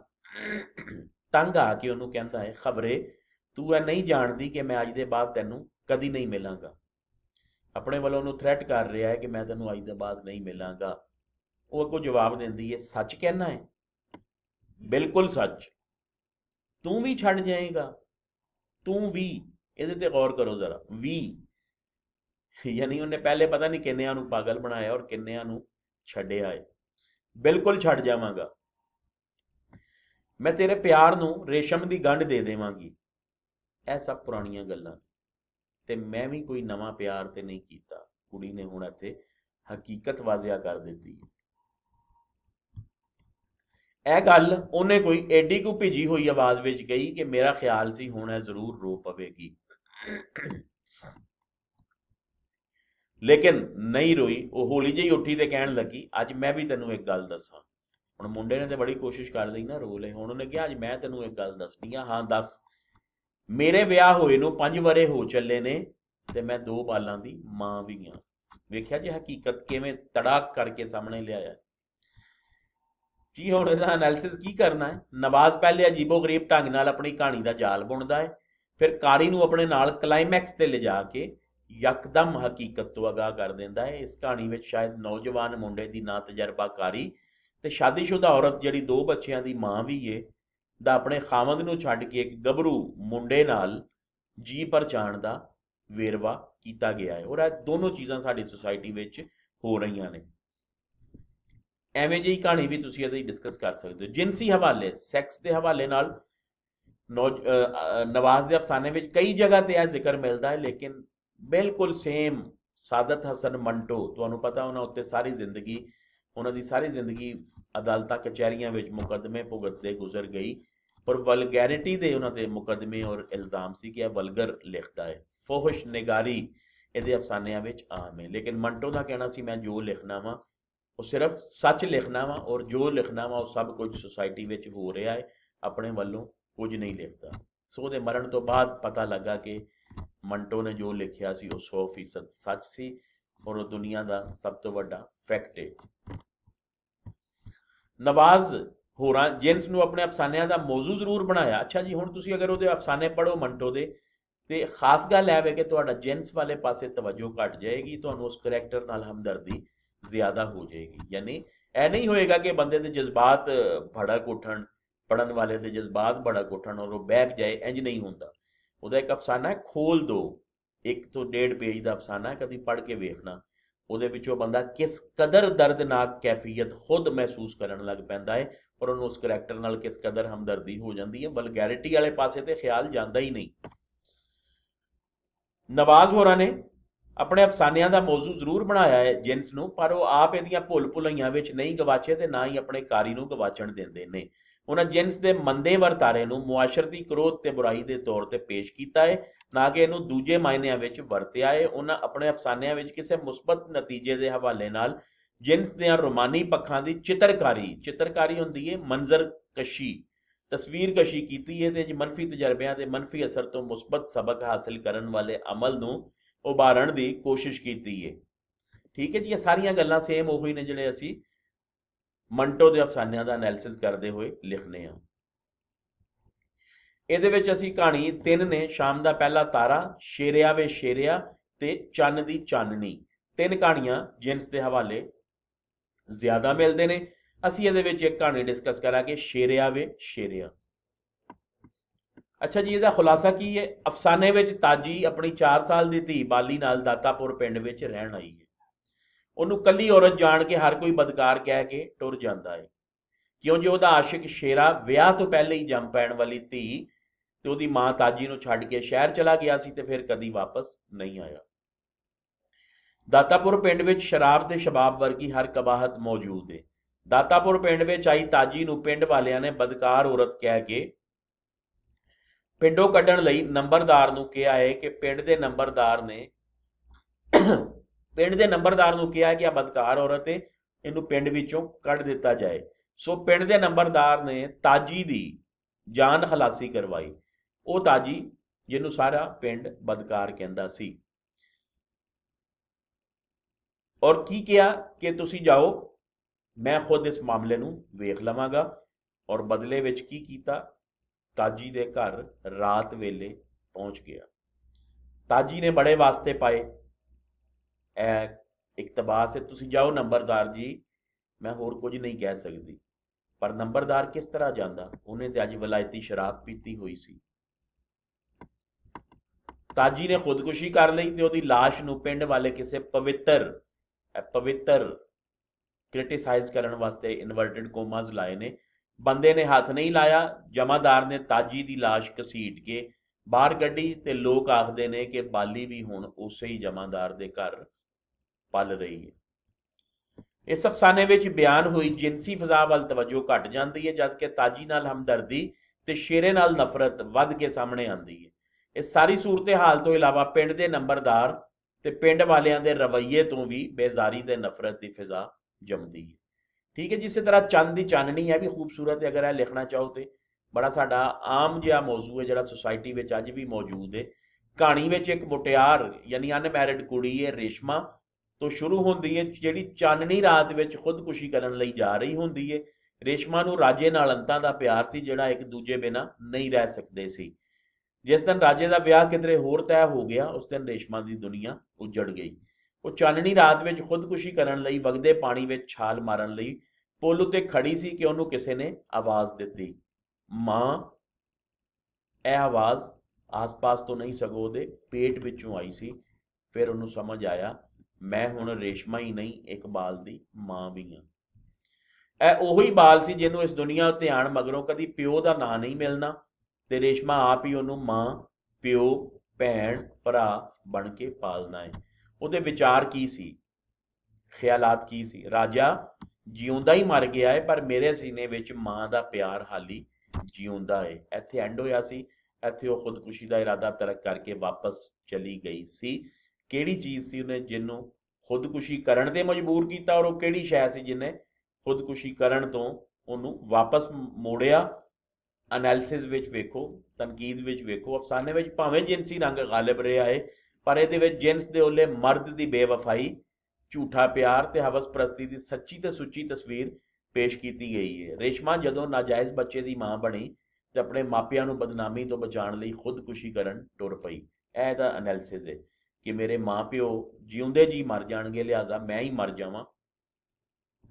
ਤੰਗ ਆ ਕੇ ਉਹਨੂੰ ਕਹਿੰਦਾ ਹੈ ਖਬਰੇ ਤੂੰ ਇਹ ਨਹੀਂ ਜਾਣਦੀ ਕਿ ਮੈਂ ਅੱਜ ਦੇ ਬਾਅਦ ਤੈਨੂੰ ਕਦੀ ਨਹੀਂ ਮਿਲਾਂਗਾ ਆਪਣੇ ਵੱਲੋਂ ਉਹਨੂੰ ਥ੍ਰੈਟ ਕਰ ਰਿਹਾ ਹੈ ਕਿ ਮੈਂ ਤੈਨੂੰ ਅੱਜ ਦੇ ਬਾਅਦ ਨਹੀਂ ਮਿਲਾਂਗਾ ਉਹ ਕੋ ਜਵਾਬ ਦਿੰਦੀ ਹੈ ਸੱਚ ਕਹਿਣਾ ਹੈ ਬਿਲਕੁਲ ਸੱਚ ਤੂੰ ਵੀ ਛੱਡ ਜਾਏਗਾ ਤੂੰ ਵੀ ਇਹਦੇ ਤੇ ਗੌਰ ਕਰੋ ਜ਼ਰਾ ਵੀ ਯਾਨੀ ਉਹਨੇ ਪਹਿਲੇ ਪਤਾ ਨਹੀਂ ਕਿੰਨਿਆਂ ਨੂੰ ਪਾਗਲ ਬਣਾਇਆ ਔਰ ਕਿੰਨਿਆਂ ਨੂੰ ਛੱਡਿਆ ਹੈ ਬਿਲਕੁਲ ਛੱਡ ਜਾਵਾਂਗਾ ਮੈਂ ਤੇਰੇ ਪਿਆਰ ਨੂੰ ਰੇਸ਼ਮ ਦੀ ਗੰਢ ਦੇ ਦੇਵਾਂਗੀ ਐਸਾ ਸਭ ਪੁਰਾਣੀਆਂ ਗੱਲਾਂ ਤੇ ਮੈਂ ਵੀ ਕੋਈ ਨਵਾਂ ਪਿਆਰ ਤੇ ਨਹੀਂ ਕੀਤਾ ਕੁੜੀ ਨੇ ਹੁਣ ਇੱਥੇ ਹਕੀਕਤ ਵਾਜ਼ਿਆ ਕਰ ਦਿੱਤੀ ਇਹ ਗੱਲ ਉਹਨੇ ਕੋਈ ਐਡੀ ਕੋ ਭਿਜੀ ਹੋਈ ਆਵਾਜ਼ ਵਿੱਚ ਕਹੀ ਕਿ ਮੇਰਾ ਖਿਆਲ ਸੀ ਹੁਣ ਇਹ ਜ਼ਰੂਰ ਰੋ ਪਵੇਗੀ ਲੇਕਿਨ ਨਹੀਂ ਰੋਈ ਉਹ ਹੌਲੀ ਜਿਹੀ ਉੱਠੀ ਤੇ ਕਹਿਣ ਲੱਗੀ ਅੱਜ ਮੈਂ ਵੀ ਤੈਨੂੰ ਇੱਕ ਗੱਲ ਦੱਸਾਂ ਹੁਣ ਮੁੰਡੇ ਨੇ ਤੇ ਬੜੀ ਕੋਸ਼ਿਸ਼ ਕਰ ਲਈ ਨਾ ਰੋ ਲੈ ਹੁਣ ਉਹਨੇ ਕਿਹਾ ਅੱਜ ਮੈਂ ਤੈਨੂੰ ਇੱਕ ਗੱਲ ਦੱਸਣੀ ਆ ਹਾਂ ਦੱਸ ਮੇਰੇ ਵਿਆਹ ਹੋਏ ਨੂੰ 5 ਵਰੇ ਹੋ ਚੱਲੇ ਨੇ ਤੇ ਮੈਂ ਦੋ ਬਾਲਾਂ ਦੀ ਮਾਂ ਵੀ ਆ ਵੇਖਿਆ ਜੀ ਹਕੀਕਤ ਕਿਵੇਂ ਤੜਾਕ ਕਰਕੇ ਸਾਹਮਣੇ ਲਿਆਇਆ ਜੀ ਹੁਣ ਇਹਦਾ ਐਨਾਲਿਸਿਸ ਕੀ ਕਰਨਾ ਹੈ ਨਵਾਜ਼ ਪਹਿਲੇ ਅਜੀਬੋ-ਗਰੀਬ ਢੰਗ ਨਾਲ ਆਪਣੀ ਕਹਾਣੀ ਦਾ ਜਾਲ ਬੁਣਦਾ ਹੈ ਫਿਰ ਕਾਰੀ ਨੂੰ ਆਪਣੇ ਨਾਲ ਕਲਾਈਮੈਕਸ ਤੇ ਲਿਜਾ ਕੇ ਯਕਦਮ ਹਕੀਕਤ ਤੋਂ ਅਗਾਹ ਕਰ ਦਿੰਦਾ ਹੈ ਇਸ ਕਹਾਣੀ ਵਿੱਚ ਸ਼ਾਇਦ ਨੌਜਵਾਨ ਮੁੰਡੇ ਦੀ ਨਾ ਤਜਰਬਾਕਾਰੀ ਤੇ ਸ਼ਾਦੀशुदा ਔਰਤ ਜਿਹੜੀ ਦੋ ਬੱਚਿਆਂ ਦੀ ਮਾਂ ਵੀ ਏ ਦਾ ਆਪਣੇ ਖਾਮਦ ਨੂੰ ਛੱਡ ਕੇ ਇੱਕ ਗੱਭਰੂ ਮੁੰਡੇ ਨਾਲ ਜੀ ਪਰ ਦਾ ਵੇਰਵਾ ਕੀਤਾ ਗਿਆ ਹੈ ਔਰ ਇਹ ਦੋਨੋਂ ਚੀਜ਼ਾਂ ਸਾਡੀ ਸੋਸਾਇਟੀ ਵਿੱਚ ਹੋ ਰਹੀਆਂ ਨੇ ਐਵੇਂ ਜਿਹੀ ਕਹਾਣੀ ਵੀ ਤੁਸੀਂ ਇਹਦੇ ਡਿਸਕਸ ਕਰ ਸਕਦੇ ਹੋ ਜਿੰਸੀ ਹਵਾਲੇ ਸੈਕਸ ਦੇ ਹਵਾਲੇ ਨਾਲ ਨਵਾਜ਼ ਦੇ ਅਫਸਾਨੇ ਵਿੱਚ ਕਈ ਜਗ੍ਹਾ ਤੇ ਇਹ ਜ਼ਿਕਰ ਮਿਲਦਾ ਹੈ ਲੇਕਿਨ ਬਿਲਕੁਲ ਸੇਮ ਸਾਦਤ ਹਸਨ ਮੰਟੋ ਤੁਹਾਨੂੰ ਪਤਾ ਉਹਨਾਂ ਉੱਤੇ ਸਾਰੀ ਜ਼ਿੰਦਗੀ ਉਹਨਾਂ ਦੀ ਸਾਰੀ ਜ਼ਿੰਦਗੀ ਅਦਾਲਤਾਂ ਕਚਹਿਰੀਆਂ ਵਿੱਚ ਮੁਕੱਦਮੇ ਭੁਗਤਦੇ ਗੁਜ਼ਰ ਗਈ ਪਰ ਵਲਗੈਰਿਟੀ ਦੇ ਉਹਨਾਂ ਦੇ ਮੁਕਦਮੇ ਔਰ ਇਲਜ਼ਾਮ ਸੀ ਕਿ ਇਹ ਵਲਗਰ ਲਿਖਦਾ ਹੈ ਫੋਹਸ਼ ਨਿਗਾਰੀ ਇਹਦੇ ਅਫਸਾਨਿਆਂ ਵਿੱਚ ਆਮ ਹੈ ਲੇਕਿਨ ਮੰਟੋ ਦਾ ਕਹਿਣਾ ਸੀ ਮੈਂ ਜੋ ਲਿਖਣਾ ਵਾਂ ਉਹ ਸਿਰਫ ਸੱਚ ਲਿਖਣਾ ਵਾਂ ਔਰ ਜੋ ਲਿਖਣਾ ਵਾਂ ਉਹ ਸਭ ਕੁਝ ਸੁਸਾਇਟੀ ਵਿੱਚ ਹੋ ਰਿਹਾ ਹੈ ਆਪਣੇ ਵੱਲੋਂ ਕੁਝ ਨਹੀਂ ਲਿਖਦਾ ਸੋ ਦੇ ਮਰਨ ਤੋਂ ਬਾਅਦ ਪਤਾ ਲੱਗਾ ਕਿ ਮੰਟੋ ਨੇ ਜੋ ਲਿਖਿਆ ਸੀ ਉਹ 100% ਸੱਚ ਸੀ ਔਰ ਉਹ ਦੁਨੀਆ ਦਾ ਸਭ ਤੋਂ ਵੱਡਾ ਫੈਕਟ ਹੈ ਨਵਾਜ਼ ਹੋਰਾਂ ਜਿੰਸ ਨੂੰ ਆਪਣੇ ਅਫਸਾਨਿਆਂ ਦਾ ਮੌਜੂ ਜ਼ਰੂਰ ਬਣਾਇਆ ਅੱਛਾ ਜੀ ਹੁਣ ਤੁਸੀਂ ਅਗਰ ਉਹਦੇ ਅਫਸਾਨੇ ਪੜੋ ਮੰਟੋ ਦੇ ਤੇ ਖਾਸ ਗੱਲ ਹੈ ਵੇ ਕਿ ਤੁਹਾਡਾ ਜਿੰਸ ਵਾਲੇ ਪਾਸੇ ਤਵੱਜੋ ਘਟ ਜਾਏਗੀ ਤੁਹਾਨੂੰ ਉਸ ਕੈਰੈਕਟਰ ਨਾਲ ਹਮਦਰਦੀ ਜ਼ਿਆਦਾ ਹੋ ਜਾਏਗੀ ਯਾਨੀ ਐ ਨਹੀਂ ਹੋਏਗਾ ਕਿ ਬੰਦੇ ਦੇ ਜਜ਼ਬਾਤ ਭੜਕ ਉਠਣ ਪੜਨ ਵਾਲੇ ਦੇ ਜਜ਼ਬਾਤ ਭੜਕ ਉਠਣ ਔਰ ਉਹ ਬੈਕ ਜਾਏ ਇੰਜ ਨਹੀਂ ਹੁੰਦਾ ਉਹਦਾ ਇੱਕ ਅਫਸਾਨਾ ਖੋਲ ਦੋ ਇੱਕ ਤੋਂ ਡੇਢ ਪੇਜ ਦਾ ਅਫਸਾਨਾ ਕਦੀ ਪੜ ਕੇ ਵੇਖਣਾ ਉਹਦੇ ਵਿੱਚ ਉਹ ਬੰਦਾ ਕਿਸ ਕਦਰ ਦਰਦਨਾਕ ਕੈਫੀਅਤ ਖੁਦ ਮਹਿਸੂਸ ਕਰਨ ਲੱਗ ਪੈਂਦਾ ਹੈ ਔਰ ਉਹਨੂੰ ਉਸ ਕੈਰੈਕਟਰ ਨਾਲ ਕਿਸ ਕਦਰ ਹਮਦਰਦੀ ਹੋ ਜਾਂਦੀ ਹੈ ਬਲਗੈਰਿਟੀ ਵਾਲੇ ਪਾਸੇ ਤੇ ਖਿਆਲ ਜਾਂਦਾ ਹੀ ਨਹੀਂ ਨਵਾਜ਼ ਹੋਰਾਂ ਨੇ ਆਪਣੇ ਅਫਸਾਨਿਆਂ ਦਾ ਮੌਜੂ ਜ਼ਰੂਰ ਬਣਾਇਆ ਹੈ ਜਿੰਸ ਨੂੰ ਪਰ ਉਹ ਆਪ ਇਹਦੀਆਂ ਭੁੱਲ ਭੁਲਈਆਂ ਵਿੱਚ ਨਹੀਂ ਗਵਾਚੇ ਤੇ ਨਾ ਹੀ ਆਪਣੇ ਕਾਰੀ ਨੂੰ ਗਵਾਚਣ ਦਿੰਦੇ ਨੇ ਉਹਨਾਂ ਜਿੰਸ ਦੇ ਮੰਦੇ ਵਰਤਾਰੇ ਨੂੰ ਮੁਆਸ਼ਰਤੀ ਕਰੋਧ ਤੇ ਬੁਰਾਈ ਦੇ ਤੌਰ ਤੇ ਪੇਸ਼ ਕੀਤਾ ਹੈ ਨਾ ਕਿ ਇਹਨੂੰ ਦੂਜੇ ਮਾਇਨਿਆਂ ਵਿੱਚ ਵਰਤਿਆ ਹੈ ਉਹਨਾਂ ਆਪਣੇ ਅਫਸਾਨਿਆਂ ਵਿੱਚ ਕਿਸੇ ਮੁਸਬਤ ਨਤੀਜੇ ਦੇ ਹਵਾਲੇ ਨਾਲ ਜਿੰਸ ਦੇ ਰੋਮਾਨੀ ਪੱਖਾਂ ਦੀ ਚਿੱਤਰਕਾਰੀ ਚਿੱਤਰਕਾਰੀ ਹੁੰਦੀ ਹੈ ਮੰਜ਼ਰ ਕਸ਼ੀ ਤਸਵੀਰ ਕਸ਼ੀ ਕੀਤੀ ਹੈ ਤੇ ਜੀ ਮਨਫੀ ਤਜਰਬਿਆਂ ਦੇ ਮਨਫੀ ਅਸਰ ਤੋਂ ਮੁਸਬਤ ਸਬਕ ਹਾਸਲ ਕਰਨ ਵਾਲੇ ਅਮਲ ਨੂੰ ਉਭਾਰਨ ਦੀ ਕੋਸ਼ਿਸ਼ ਕੀਤੀ ਹੈ ਠੀਕ ਹੈ ਜੀ ਇਹ ਸਾਰੀਆਂ ਗੱਲਾਂ ਸੇਮ ਹੀ ਨੇ ਜਿਹੜੇ ਅਸੀਂ ਮੰਟੋ ਦੇ ਅਫਸਾਨਿਆਂ ਦਾ ਐਨਾਲਿਸਿਸ ਕਰਦੇ ਹੋਏ ਲਿਖਨੇ ਆ ਇਹਦੇ ਵਿੱਚ ਅਸੀਂ ਕਹਾਣੀ ਤਿੰਨ ਨੇ ਸ਼ਾਮ ਦਾ ਪਹਿਲਾ ਤਾਰਾ ਸ਼ੇਰਿਆ ਵੇ ਸ਼ੇਰਿਆ ਤੇ ਚੰਨ ਦੀ ਚਾਨਣੀ ਤਿੰਨ ਕਹਾਣੀਆਂ ਜਿੰਸ ਦੇ ਹਵਾਲੇ ਜ਼ਿਆਦਾ ਮਿਲਦੇ ਨੇ ਅਸੀਂ ਇਹਦੇ ਵਿੱਚ ਇੱਕ ਕਹਾਣੀ ਡਿਸਕਸ ਕਰਾਂਗੇ ਸ਼ੇਰਿਆ ਵੇ ਸ਼ੇਰਿਆ ਅੱਛਾ ਜੀ ਇਹਦਾ ਖੁਲਾਸਾ ਕੀ ਹੈ ਅਫਸਾਨੇ ਵਿੱਚ ਤਾਜੀ ਆਪਣੀ 4 ਸਾਲ ਦੀ ਧੀ ਬਾਲੀ ਨਾਲ ਦਾਤਾਪੁਰ ਪਿੰਡ ਵਿੱਚ ਰਹਿਣ ਆਈ ਹੈ ਉਹਨੂੰ ਕੱਲੀ ਔਰਤ ਜਾਣ ਕੇ ਹਰ ਕੋਈ ਬਦਕਾਰ ਕਹਿ ਕੇ ਟੁਰ ਜਾਂਦਾ ਹੈ ਕਿਉਂਕਿ ਉਹਦਾ ਆਸ਼ਿਕ ਸ਼ੇਰਾ ਵਿਆਹ ਤੋਂ ਪਹਿਲੇ ਹੀ ਜੰਮ ਪੈਣ ਵਾਲੀ ਧੀ ਤੇ ਉਹਦੀ ਮਾਂ ਤਾਜੀ ਨੂੰ ਛੱਡ ਕੇ ਸ਼ਹਿਰ ਚਲਾ ਗਿਆ ਸੀ ਤੇ ਫਿਰ ਕਦੀ ਵਾਪਸ ਨਹੀਂ ਆਇਆ ਦਾਤਾਪੁਰ ਪਿੰਡ ਵਿੱਚ ਸ਼ਰਾਬ ਤੇ ਸ਼ਬਾਬ ਵਰਗੀ ਹਰ ਕਬਾਹਤ ਮੌਜੂਦ ਹੈ ਦਾਤਾਪੁਰ ਪਿੰਡ ਵਿੱਚ ਆਈ ਤਾਜੀ ਨੂੰ ਪਿੰਡ ਵਾਲਿਆਂ ਨੇ ਬਦਕਾਰ ਔਰਤ ਕਹਿ ਕੇ ਪਿੰਡੋਂ ਕੱਢਣ ਲਈ ਨੰਬਰਦਾਰ ਨੂੰ ਕਿਹਾ ਹੈ ਕਿ ਪਿੰਡ ਦੇ ਨੰਬਰਦਾਰ ਨੇ ਪਿੰਡ ਦੇ ਨੰਬਰਦਾਰ ਨੂੰ ਕਿਹਾ ਕਿ ਆ ਬਦਕਾਰ ਔਰਤ ਹੈ ਇਹਨੂੰ ਪਿੰਡ ਵਿੱਚੋਂ ਕੱਢ ਦਿੱਤਾ ਜਾਏ ਸੋ ਪਿੰਡ ਦੇ ਨੰਬਰਦਾਰ ਨੇ ਤਾਜੀ ਦੀ ਜਾਨ ਖਲਾਸੀ ਕਰਵਾਈ ਉਹ ਤਾਜੀ ਜਿਹਨੂੰ ਸਾਰਾ ਪਿੰਡ ਬਦਕਾਰ ਕਹਿੰਦਾ ਸੀ ਔਰ ਕੀ ਕਿਹਾ ਕਿ ਤੁਸੀਂ ਜਾਓ ਮੈਂ ਖੁਦ ਇਸ ਮਾਮਲੇ ਨੂੰ ਵੇਖ ਲਵਾਂਗਾ ਔਰ ਬਦਲੇ ਵਿੱਚ ਕੀ ਕੀਤਾ ਤਾਜੀ ਦੇ ਘਰ ਰਾਤ ਵੇਲੇ ਪਹੁੰਚ ਗਿਆ ਤਾਜੀ ਨੇ ਬੜੇ ਵਾਸਤੇ ਪਾਏ ਐ ਇਕਤਬਾਸ ਹੈ ਤੁਸੀਂ ਜਾਓ ਨੰਬਰਦਾਰ ਜੀ ਮੈਂ ਹੋਰ ਕੁਝ ਨਹੀਂ ਕਹਿ ਸਕਦੀ ਪਰ ਨੰਬਰਦਾਰ ਕਿਸ ਤਰ੍ਹਾਂ ਜਾਂਦਾ ਉਹਨੇ ਤੇ ਅੱਜ ਵਲਾਇਤੀ ਸ਼ਰਾਬ ਪੀਤੀ ਹੋਈ ਸੀ ਤਾਜੀ ਨੇ ਖੁਦਕੁਸ਼ੀ ਕਰ ਲਈ ਤੇ ਉਹਦੀ লাশ ਨੂੰ ਪਿੰਡ ਵਾਲੇ ਕਿਸੇ ਪਵਿੱਤਰ ਪਵਿੱਤਰ ਕ੍ਰਿਟਿਸਾਈਜ਼ ਕਰਨ ਵਾਸਤੇ ਇਨਵਰਟਡ ਕੋਮਾਸ ਲਾਏ ਨੇ ਬੰਦੇ ਨੇ ਹੱਥ ਨਹੀਂ ਲਾਇਆ ਜਮਾਦਾਰ ਨੇ ਤਾਜੀ ਦੀ লাশ ਕਸੀਟ ਕੇ ਬਾਹਰ ਗੱਡੀ ਤੇ ਲੋਕ ਆਖਦੇ ਨੇ ਕਿ ਬਾਲੀ ਵੀ ਹੁਣ ਉਸੇ ਹੀ ਜਮਾਦਾਰ ਦੇ ਘਰ ਪਲ ਰਹੀ ਹੈ ਇਸ ਅਫਸਾਨੇ ਵਿੱਚ ਬਿਆਨ ਹੋਈ ਜਿੰਸੀ ਫਜ਼ਾ ਵੱਲ ਤਵੱਜੋ ਘਟ ਜਾਂਦੀ ਹੈ ਜਦਕਿ ਤਾਜੀ ਨਾਲ ਹਮਦਰਦੀ ਤੇ ਸ਼ੇਰੇ ਨਾਲ ਨਫ਼ਰਤ ਵੱਧ ਕੇ ਸਾਹਮਣੇ ਆਉਂਦੀ ਹੈ ਇਸ ਸਾਰੀ ਸੂਰਤ ਹਾਲ ਤੋਂ ਇਲਾਵਾ ਪਿੰਡ ਦੇ ਨੰਬਰਦਾਰ ਤੇ ਪਿੰਡ ਵਾਲਿਆਂ ਦੇ ਰਵਈਏ ਤੋਂ ਵੀ ਬੇਜ਼ਾਰੀ ਤੇ ਨਫ਼ਰਤ ਦੀ ਫਿਜ਼ਾ ਜੰਮਦੀ ਹੈ ਠੀਕ ਹੈ ਜਿਸੇ ਤਰ੍ਹਾਂ ਚੰਦ ਦੀ ਚਾਨਣੀ ਹੈ ਵੀ ਖੂਬਸੂਰਤ ਹੈ ਅਗਰ ਇਹ ਲਿਖਣਾ ਚਾਹੋ ਤੇ ਬੜਾ ਸਾਡਾ ਆਮ ਜਿਹਾ ਮੌਜੂ ਹੈ ਜਿਹੜਾ ਸੋਸਾਇਟੀ ਵਿੱਚ ਅੱਜ ਵੀ ਮੌਜੂਦ ਹੈ ਕਹਾਣੀ ਵਿੱਚ ਇੱਕ ਮੁਟਿਆਰ ਯਾਨੀ ਅਨਮੈਰਿਡ ਕੁੜੀ ਹੈ ਰੇਸ਼ਮਾ ਤੋਂ ਸ਼ੁਰੂ ਹੁੰਦੀ ਹੈ ਜਿਹੜੀ ਚਾਨਣੀ ਰਾਤ ਵਿੱਚ ਖੁਦਕੁਸ਼ੀ ਕਰਨ ਲਈ ਜਾ ਰਹੀ ਹੁੰਦੀ ਹੈ ਰੇਸ਼ਮਾ ਨੂੰ ਰਾਜੇ ਨਾਲ ਅੰਤਾਂ ਦਾ ਪਿਆਰ ਸੀ ਜਿਹੜਾ ਇੱਕ ਦੂਜੇ ਬਿਨਾ ਨਹੀਂ ਰਹਿ ਸਕਦੇ ਸੀ ਜਿਸ ਦਿਨ ਰਾਜੇ ਦਾ ਵਿਆਹ ਕਿਧਰੇ ਹੋਰ ਤੈਅ ਹੋ ਗਿਆ ਉਸ ਦਿਨ ਰੇਸ਼ਮਾ ਦੀ ਦੁਨੀਆ ਉਜੜ ਗਈ ਉਹ ਚਾਨਣੀ ਰਾਤ ਵਿੱਚ ਖੁਦਕੁਸ਼ੀ ਕਰਨ ਲਈ ਵਗਦੇ ਪਾਣੀ ਵਿੱਚ ਛਾਲ ਮਾਰਨ ਲਈ ਪੁਲ ਉੱਤੇ ਖੜੀ ਸੀ ਕਿ ਉਹਨੂੰ ਕਿਸੇ ਨੇ ਆਵਾਜ਼ ਦਿੱਤੀ ਮਾਂ ਇਹ ਆਵਾਜ਼ ਆਸ-ਪਾਸ ਤੋਂ ਨਹੀਂ ਸਗੋ ਦੇ ਪੇਟ ਵਿੱਚੋਂ ਆਈ ਸੀ ਫਿਰ ਉਹਨੂੰ ਸਮਝ ਆਇਆ ਮੈਂ ਹੁਣ ਰੇਸ਼ਮਾ ਹੀ ਨਹੀਂ ਇੱਕ ਬਾਲ ਦੀ ਮਾਂ ਵੀ ਹਾਂ ਇਹ ਉਹੀ ਬਾਲ ਸੀ ਜਿਹਨੂੰ ਇਸ ਦੁਨੀਆ ਉੱਤੇ ਆਣ ਮਗਰੋਂ ਕਦੀ ਪਿਓ ਦਾ ਨਾਂ ਨਹੀਂ ਮਿਲਣਾ ਤੇ ਰੇਸ਼ਮਾ ਆਪ ਹੀ ਉਹਨੂੰ ਮਾਂ ਪਿਓ ਭੈਣ ਭਰਾ ਬਣ ਕੇ ਪਾਲਣਾ ਹੈ ਉਹਦੇ ਵਿਚਾਰ ਕੀ ਸੀ ਖਿਆਲਾਤ ਕੀ ਸੀ ਰਾਜਾ ਜਿਉਂਦਾ ਹੀ ਮਰ ਗਿਆ ਹੈ ਪਰ ਮੇਰੇ ਸੀਨੇ ਵਿੱਚ ਮਾਂ ਦਾ ਪਿਆਰ ਹਾਲੀ ਜਿਉਂਦਾ ਹੈ ਇੱਥੇ ਐਂਡ ਹੋਇਆ ਸੀ ਇੱਥੇ ਉਹ ਖੁਦਕੁਸ਼ੀ ਦਾ ਇਰਾਦਾ ਤਰਕ ਕਰਕੇ ਵਾਪਸ ਚਲੀ ਗਈ ਸੀ ਕਿਹੜੀ ਚੀਜ਼ ਸੀ ਉਹਨੇ ਜਿੰਨੂੰ ਖੁਦਕੁਸ਼ੀ ਕਰਨ ਦੇ ਮਜਬੂਰ ਕੀਤਾ ਔਰ ਉਹ ਕਿਹੜੀ ਸ਼ੈ ਸੀ ਜਿਨੇ ਖੁਦਕੁਸ਼ੀ ਕਰਨ ਤੋਂ ਉਹਨੂੰ ਵਾਪਸ ਮੋੜਿਆ ਅਨਾਲਿਸਿਸ ਵਿੱਚ ਵੇਖੋ ਤਨਕੀਦ ਵਿੱਚ ਵੇਖੋ ਅਫਸਾਨੇ ਵਿੱਚ ਭਾਵੇਂ ਜਿੰਸੀ ਰੰਗ ਗਾਲਬ ਰਿਹਾ ਹੈ ਪਰ ਇਹਦੇ ਵਿੱਚ ਜਿੰਸ ਦੇ ਉੱਲੇ ਮਰਦ ਦੀ ਬੇਵਫਾਈ ਝੂਠਾ ਪਿਆਰ ਤੇ ਹਵਸ ਪ੍ਰਸਤੀ ਦੀ ਸੱਚੀ ਤੇ ਸੁੱਚੀ ਤਸਵੀਰ ਪੇਸ਼ ਕੀਤੀ ਗਈ ਹੈ ਰੇਸ਼ਮਾ ਜਦੋਂ ਨਾਜਾਇਜ਼ ਬੱਚੇ ਦੀ ਮਾਂ ਬਣੀ ਤੇ ਆਪਣੇ ਮਾਪਿਆਂ ਨੂੰ ਬਦਨਾਮੀ ਤੋਂ ਬਚਾਉਣ ਲਈ ਖੁਦਕੁਸ਼ੀ ਕਰਨ ਟੁਰ ਪਈ ਇਹ ਦਾ ਅਨਾਲਿਸਿਸ ਹੈ ਕਿ ਮੇਰੇ ਮਾਪਿਓ ਜਿਉਂਦੇ ਜੀ ਮਰ ਜਾਣਗੇ ਲਿਆਜ਼ਾ ਮੈਂ ਹੀ ਮਰ ਜਾਵਾਂ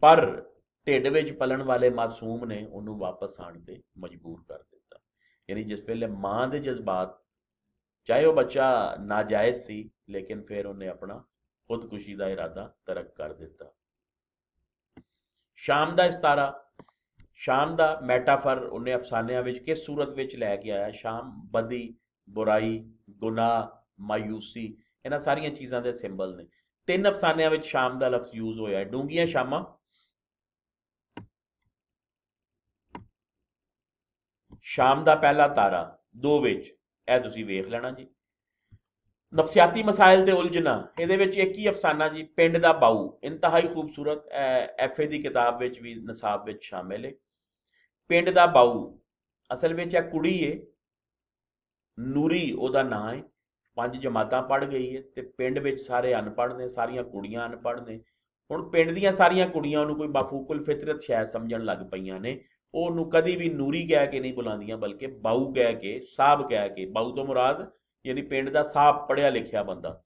ਪਰ ਢਿੱਡ ਵਿੱਚ ਪਲਣ ਵਾਲੇ ਮਾਸੂਮ ਨੇ ਉਹਨੂੰ ਵਾਪਸ ਆਣ ਤੇ ਮਜਬੂਰ ਕਰ ਦਿੱਤਾ ਯਾਨੀ ਜਿਸ ਵੇਲੇ ਮਾਂ ਦੇ ਜਜ਼ਬਾਤ ਚਾਹੇ ਉਹ ਬੱਚਾ ਨਾਜਾਇਜ਼ ਸੀ ਲੇਕਿਨ ਫਿਰ ਉਹਨੇ ਆਪਣਾ ਖੁਦਕੁਸ਼ੀ ਦਾ ਇਰਾਦਾ ਤਰਕ ਕਰ ਦਿੱਤਾ ਸ਼ਾਮ ਦਾ ਸਤਾਰਾ ਸ਼ਾਮ ਦਾ ਮੈਟਾਫਰ ਉਹਨੇ ਅਫਸਾਨਿਆਂ ਵਿੱਚ ਕਿਸ ਸੂਰਤ ਵਿੱਚ ਲੈ ਕੇ ਆਇਆ ਸ਼ਾਮ ਬਦੀ ਬੁਰਾਈ ਗੁਨਾਹ ਮਾਯੂਸੀ ਇਹਨਾਂ ਸਾਰੀਆਂ ਚੀਜ਼ਾਂ ਦੇ ਸਿੰਬਲ ਨੇ ਤਿੰਨ ਅਫਸਾਨਿਆਂ ਵਿੱਚ ਸ਼ਾਮ ਦਾ ਲਫ਼ਜ਼ ਯੂਜ਼ ਹੋਇਆ ਡੂੰਗੀਆਂ ਸ਼ਾਮਾਂ ਸ਼ਾਮ ਦਾ ਪਹਿਲਾ ਤਾਰਾ ਦੋ ਵਿੱਚ ਇਹ ਤੁਸੀਂ ਵੇਖ ਲੈਣਾ ਜੀ ਨਫਸੀਆਤੀ ਮਸਾਇਲ ਤੇ ਉਲਝਣਾ ਇਹਦੇ ਵਿੱਚ ਇੱਕ ਹੀ ਅਫਸਾਨਾ ਜੀ ਪਿੰਡ ਦਾ ਬਾਉ ਇੰਤਹਾਈ ਖੂਬਸੂਰਤ ਐਫਏ ਦੀ ਕਿਤਾਬ ਵਿੱਚ ਵੀ ਨਸਾਬ ਵਿੱਚ ਸ਼ਾਮਿਲ ਹੈ ਪਿੰਡ ਦਾ ਬਾਉ ਅਸਲ ਵਿੱਚ ਇਹ ਕੁੜੀ ਏ ਨੂਰੀ ਉਹਦਾ ਨਾਂ ਹੈ ਪੰਜ ਜਮਾਤਾਂ ਪੜ ਗਈ ਹੈ ਤੇ ਪਿੰਡ ਵਿੱਚ ਸਾਰੇ ਅਨਪੜ੍ਹ ਨੇ ਸਾਰੀਆਂ ਕੁੜੀਆਂ ਅਨਪੜ੍ਹ ਨੇ ਹੁਣ ਪਿੰਡ ਦੀਆਂ ਸਾਰੀਆਂ ਕੁੜੀਆਂ ਉਹਨੂੰ ਕੋਈ ਮਾਫੂਕੁਲ ਫਿਤਰਤ ਸ਼ਾਇਦ ਸਮਝਣ ਲੱਗ ਪਈਆਂ ਨੇ ਉਹ ਉਹਨੂੰ ਕਦੀ ਵੀ ਨੂਰੀ ਕਹਿ ਕੇ ਨਹੀਂ ਬੁਲਾਉਂਦੀਆਂ ਬਲਕਿ ਬਾਊ ਕਹਿ ਕੇ ਸਾਹਬ ਕਹਿ ਕੇ ਬਾਊ ਤੋਂ ਮੁਰਾਦ ਯਾਨੀ ਪਿੰਡ ਦਾ ਸਾਹਬ ਪੜਿਆ ਲਿਖਿਆ ਬੰਦਾ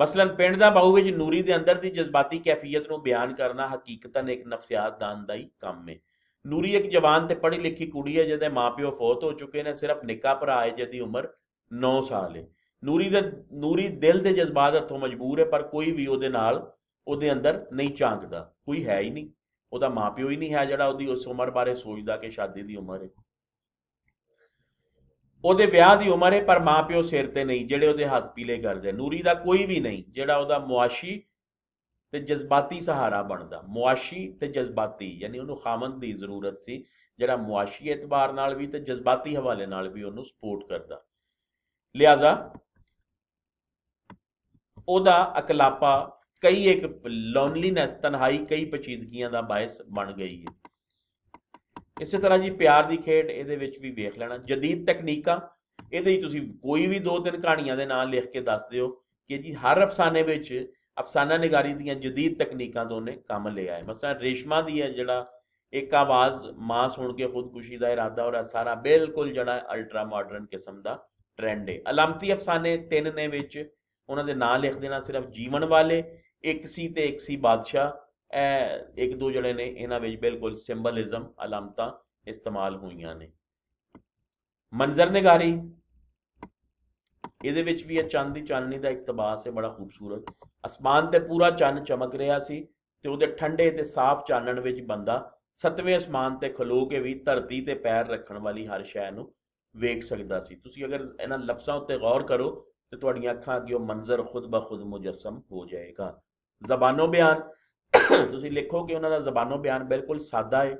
ਮਸਲਨ ਪਿੰਡ ਦਾ ਬਾਊ ਵਿੱਚ ਨੂਰੀ ਦੇ ਅੰਦਰ ਦੀ ਜਜ਼ਬਾਤੀ ਕੈਫੀਅਤ ਨੂੰ ਬਿਆਨ ਕਰਨਾ ਹਕੀਕਤਨ ਇੱਕ ਨਫਸੀਅਤ ਦਾਨ ਦਾ ਹੀ ਕੰਮ ਹੈ ਨੂਰੀ ਇੱਕ ਜਵਾਨ ਤੇ ਪੜ੍ਹੀ ਲਿਖੀ ਕੁੜੀ ਹੈ ਜਿਹਦੇ ਮਾਪਿਓ ਫੋਤ ਹੋ ਚੁੱਕੇ ਨੇ ਸਿਰਫ ਨਿੱਕਾ ਭਰਾ ਹੈ ਜਿਹਦੀ ਉਮਰ 9 ਸਾਲ ਹੈ ਨੂਰੀ ਦਾ ਨੂਰੀ ਦਿਲ ਦੇ ਜਜ਼ਬਾਤ ਹੱਥੋਂ ਮਜਬੂਰ ਹੈ ਪਰ ਕੋਈ ਵੀ ਉਹਦੇ ਨਾਲ ਉਹਦੇ ਅੰਦਰ ਨਹੀਂ ਝਾਂਕਦਾ ਕੋਈ ਹੈ ਹੀ ਨਹੀਂ ਉਹਦਾ ਮਾਪਿਓ ਹੀ ਨਹੀਂ ਹੈ ਜਿਹੜਾ ਉਹਦੀ ਉਸ ਉਮਰ ਬਾਰੇ ਸੋਚਦਾ ਕਿ ਸ਼ਾਦੀ ਦੀ ਉਮਰ ਹੈ ਉਹਦੇ ਵਿਆਹ ਦੀ ਉਮਰ ਹੈ ਪਰ ਮਾਪਿਓ ਸਿਰ ਤੇ ਨਹੀਂ ਜਿਹੜੇ ਉਹਦੇ ਹੱਥ ਪੀਲੇ ਕਰਦੇ ਨੂਰੀ ਦਾ ਕੋਈ ਵੀ ਨਹੀਂ ਜਿਹੜਾ ਉਹਦਾ ਮੁਆਸ਼ੀ ਤੇ ਜਜ਼ਬਾਤੀ ਸਹਾਰਾ ਬਣਦਾ ਮੁਆਸ਼ੀ ਤੇ ਜਜ਼ਬਾਤੀ ਯਾਨੀ ਉਹਨੂੰ ਖਾਮਨ ਦੀ ਜ਼ਰੂਰਤ ਸੀ ਜਿਹੜਾ ਮੁਆਸ਼ੀ ਇਤਬਾਰ ਨਾਲ ਵੀ ਤੇ ਜਜ਼ਬਾਤੀ ਹਵਾਲੇ ਨਾਲ ਵੀ ਉਹਨੂੰ ਸਪੋਰਟ ਕਰਦਾ ਲਿਆਜ਼ਾ ਉਹਦਾ ਅਕਲਾਪਾ ਕਈ ਇੱਕ ਲੋਨਲੀਨੈਸ ਤਨਹਾਈ ਕਈ ਪਛੀਦਗੀਆਂ ਦਾ ਬਾਇਸ ਬਣ ਗਈ ਹੈ ਇਸੇ ਤਰ੍ਹਾਂ ਜੀ ਪਿਆਰ ਦੀ ਖੇਡ ਇਹਦੇ ਵਿੱਚ ਵੀ ਵੇਖ ਲੈਣਾ ਜਦੀਦ ਤਕਨੀਕਾਂ ਇਹਦੇ ਵਿੱਚ ਤੁਸੀਂ ਕੋਈ ਵੀ ਦੋ ਤਿੰਨ ਕਹਾਣੀਆਂ ਦੇ ਨਾਮ ਲਿਖ ਕੇ ਦੱਸ ਦਿਓ ਕਿ ਜੀ ਹਰ ਅਫਸਾਨੇ ਵਿੱਚ ਅਫਸਾਨਾ ਨਿਗਾਰੀ ਦੀਆਂ ਜਦੀਦ ਤਕਨੀਕਾਂ ਤੋਂ ਨੇ ਕੰਮ ਲਿਆ ਹੈ ਮਸਲਾ ਰੇਸ਼ਮਾ ਦੀ ਹੈ ਜਿਹੜਾ ਇੱਕ ਆਵਾਜ਼ ਮਾਂ ਸੁਣ ਕੇ ਖੁਦਕੁਸ਼ੀ ਦਾ ਇਰਾਦਾ ਔਰ ਸਾਰਾ ਬਿਲਕੁਲ ਜਿਹੜਾ ਅਲਟਰਾ ਮਾਡਰਨ ਕਿਸਮ ਦਾ ਟ੍ਰੈਂਡ ਹੈ ਅਲਮਤੀ ਅਫਸਾਨੇ ਤਿੰਨ ਨੇ ਵਿੱਚ ਉਹਨਾਂ ਦੇ ਨਾਂ ਲਿਖ ਦੇਣਾ ਸਿਰਫ ਜੀਵਨ ਵਾਲੇ ਇੱਕ ਸੀ ਤੇ ਇੱਕ ਸੀ ਬਾਦਸ਼ਾਹ ਇਹ ਇੱਕ ਦੋ ਜਿਹੜੇ ਨੇ ਇਹਨਾਂ ਵਿੱਚ ਬਿਲਕੁਲ ਸਿੰਬਲਿਜ਼ਮ ਅਲਮਤਾ ਇਸਤੇਮਾਲ ਹੋਈਆਂ ਨੇ ਮੰਜ਼ਰ ਨਿਗਾਰੀ ਇਹਦੇ ਵਿੱਚ ਵੀ ਇਹ ਚੰਦ ਦੀ ਚਾਨਣੀ ਦਾ ਇਕਤਬਾਸ ਹੈ ਬੜਾ ਖੂਬਸੂਰਤ ਅਸਮਾਨ ਤੇ ਪੂਰਾ ਚੰਨ ਚਮਕ ਰਿਹਾ ਸੀ ਤੇ ਉਹਦੇ ਠੰਡੇ ਤੇ ਸਾਫ਼ ਚਾਨਣ ਵਿੱਚ ਬੰਦਾ ਸਤਵੇਂ ਅਸਮਾਨ ਤੇ ਖਲੋ ਕੇ ਵੀ ਧਰਤੀ ਤੇ ਪੈਰ ਰੱਖਣ ਵਾਲੀ ਹਰ ਸ਼ੈ ਨੂੰ ਵੇਖ ਸਕਦਾ ਸੀ ਤੁਸੀਂ ਅਗਰ ਇਹਨਾਂ ਲਫ਼ਜ਼ਾਂ ਉੱਤੇ ਗੌਰ ਕਰੋ ਤੇ ਤੁਹਾਡੀਆਂ ਅੱਖਾਂ ਅੱਗੇ ਉਹ ਮੰਜ਼ਰ ਖੁਦ ਬਖੁਦ ਮੁਜੱਸਮ ਹੋ ਜਾਏਗਾ ਜ਼ਬਾਨੋ ਬਿਆਨ ਤੁਸੀਂ ਲਿਖੋ ਕਿ ਉਹਨਾਂ ਦਾ ਜ਼ਬਾਨੋ ਬਿਆਨ ਬਿਲਕੁਲ ਸਾਦਾ ਹੈ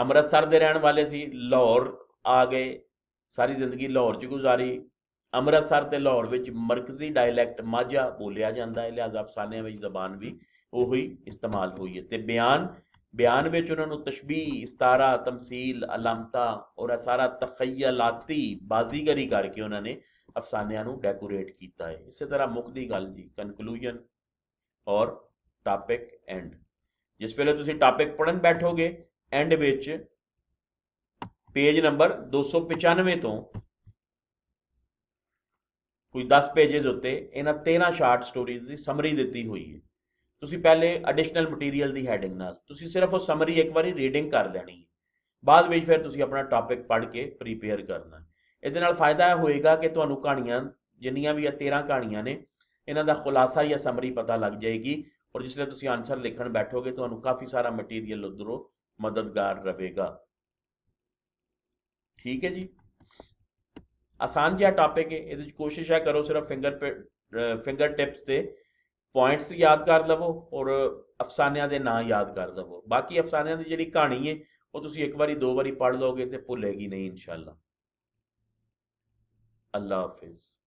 ਅੰਮ੍ਰਿਤਸਰ ਦੇ ਰਹਿਣ ਵਾਲੇ ਸੀ ਲਾਹੌਰ ਆ ਗਏ ਸਾਰੀ ਜ਼ਿੰਦਗੀ ਲਾਹੌਰ 'ਚ ਗੁਜ਼ਾਰੀ ਅੰਮ੍ਰਿਤਸਰ ਤੇ ਲਾਹੌਰ ਵਿੱਚ ਮਰਕਜ਼ੀ ਡਾਇਲੈਕਟ ਮਾਝਾ ਬੋਲਿਆ ਜਾਂਦਾ ਹੈ ਲਿਆਜ਼ ਅਫਸਾਨਿਆਂ ਵਿੱਚ ਜ਼ਬਾਨ ਵੀ ਉਹੀ ਇਸਤੇਮਾਲ ਹੋਈ ਹੈ ਤੇ ਬਿਆਨ ਬਿਆਨ ਵਿੱਚ ਉਹਨਾਂ ਨੂੰ ਤਸ਼ਬੀਹ ਇਸਤਾਰਾ ਤਮਸੀਲ ਅਲਮਤਾ ਔਰ ਸਾਰਾ ਤਖਯਲਾਤੀ ਬਾਜ਼ੀਗਰੀ ਕਰਕੇ ਉਹਨਾਂ ਨੇ ਅਫਸਾਨਿਆਂ ਨੂੰ ਡੈਕੋਰੇਟ ਕੀਤਾ ਹੈ ਇਸੇ ਤਰ੍ਹਾਂ ਮੁਕਦੀ ਗੱਲ ਜੀ ਕਨਕਲੂਜਨ ਔਰ ਟਾਪਿਕ ਐਂਡ ਜਿਸ ਵੇਲੇ ਤੁਸੀਂ ਟਾਪਿਕ ਪੜਨ ਬੈਠੋਗੇ ਐਂਡ ਵਿੱਚ ਪੇਜ ਨੰਬਰ 295 ਤੋਂ ਕੋਈ 10 ਪੇजेस ਉੱਤੇ ਇਹਨਾਂ 13 ਸ਼ਾਰਟ ਸਟੋਰੀਜ਼ ਦੀ ਸਮਰੀ ਦਿੱਤੀ ਹੋਈ ਹੈ ਤੁਸੀਂ ਪਹਿਲੇ ਐਡੀਸ਼ਨਲ ਮਟੀਰੀਅਲ ਦੀ ਹੈਡਿੰਗ ਨਾਲ ਤੁਸੀਂ ਸਿਰਫ ਉਹ ਸਮਰੀ ਇੱਕ ਵਾਰੀ ਰੀਡਿੰਗ ਕਰ ਲੈਣੀ ਹੈ ਬਾਅਦ ਵਿੱਚ ਫਿਰ ਤੁਸੀਂ ਆਪਣਾ ਟਾਪਿਕ ਪੜ੍ਹ ਕੇ ਪ੍ਰੀਪੇਅਰ ਕਰਨਾ ਇਹਦੇ ਨਾਲ ਫਾਇਦਾ ਹੋਏਗਾ ਕਿ ਤੁਹਾਨੂੰ ਕਹਾਣੀਆਂ ਜਿੰਨੀਆਂ ਵੀ ਇਹ 13 ਕਹਾਣੀਆਂ ਨੇ ਇਹਨਾਂ ਦਾ ਖੁਲਾਸਾ ਜਾਂ ਸਮਰੀ ਪਤਾ ਲੱਗ ਜਾਏਗੀ ਔਰ ਜਿਸ ਲਈ ਤੁਸੀਂ ਆਨਸਰ ਲਿਖਣ ਬੈਠੋਗੇ ਤੁਹਾਨੂੰ ਕਾਫੀ ਸਾਰਾ ਮਟੀਰੀਅਲ ਉਧਰੋਂ ਮਦਦਗਾਰ ਰਹੇਗਾ ਠੀਕ ਹੈ ਜੀ ਆਸਾਨ ਜਿਹਾ ਟਾਪਿਕ ਹੈ ਇਹਦੇ ਵਿੱਚ ਕੋਸ਼ਿਸ਼ ਹੈ ਕਰੋ ਸਿਰਫ ਫਿੰਗਰ ਫਿੰਗਰ ਟਿਪਸ ਤੇ ਪੁਆਇੰਟਸ ਯਾਦ ਕਰ ਲਵੋ ਔਰ ਅਫਸਾਨਿਆਂ ਦੇ ਨਾਂ ਯਾਦ ਕਰ ਲਵੋ ਬਾਕੀ ਅਫਸਾਨਿਆਂ ਦੀ ਜਿਹੜੀ ਕਹਾਣੀ ਹੈ ਉਹ ਤੁਸੀਂ ਇੱਕ ਵਾਰੀ ਦੋ ਵਾਰੀ ਪੜ੍ਹ ਲਓਗੇ ਤੇ ਭੁੱਲੇਗੀ ਨਹੀਂ ਇਨਸ਼ਾਅੱਲਾ ਅੱਲਾ ਹਾਫਿਜ਼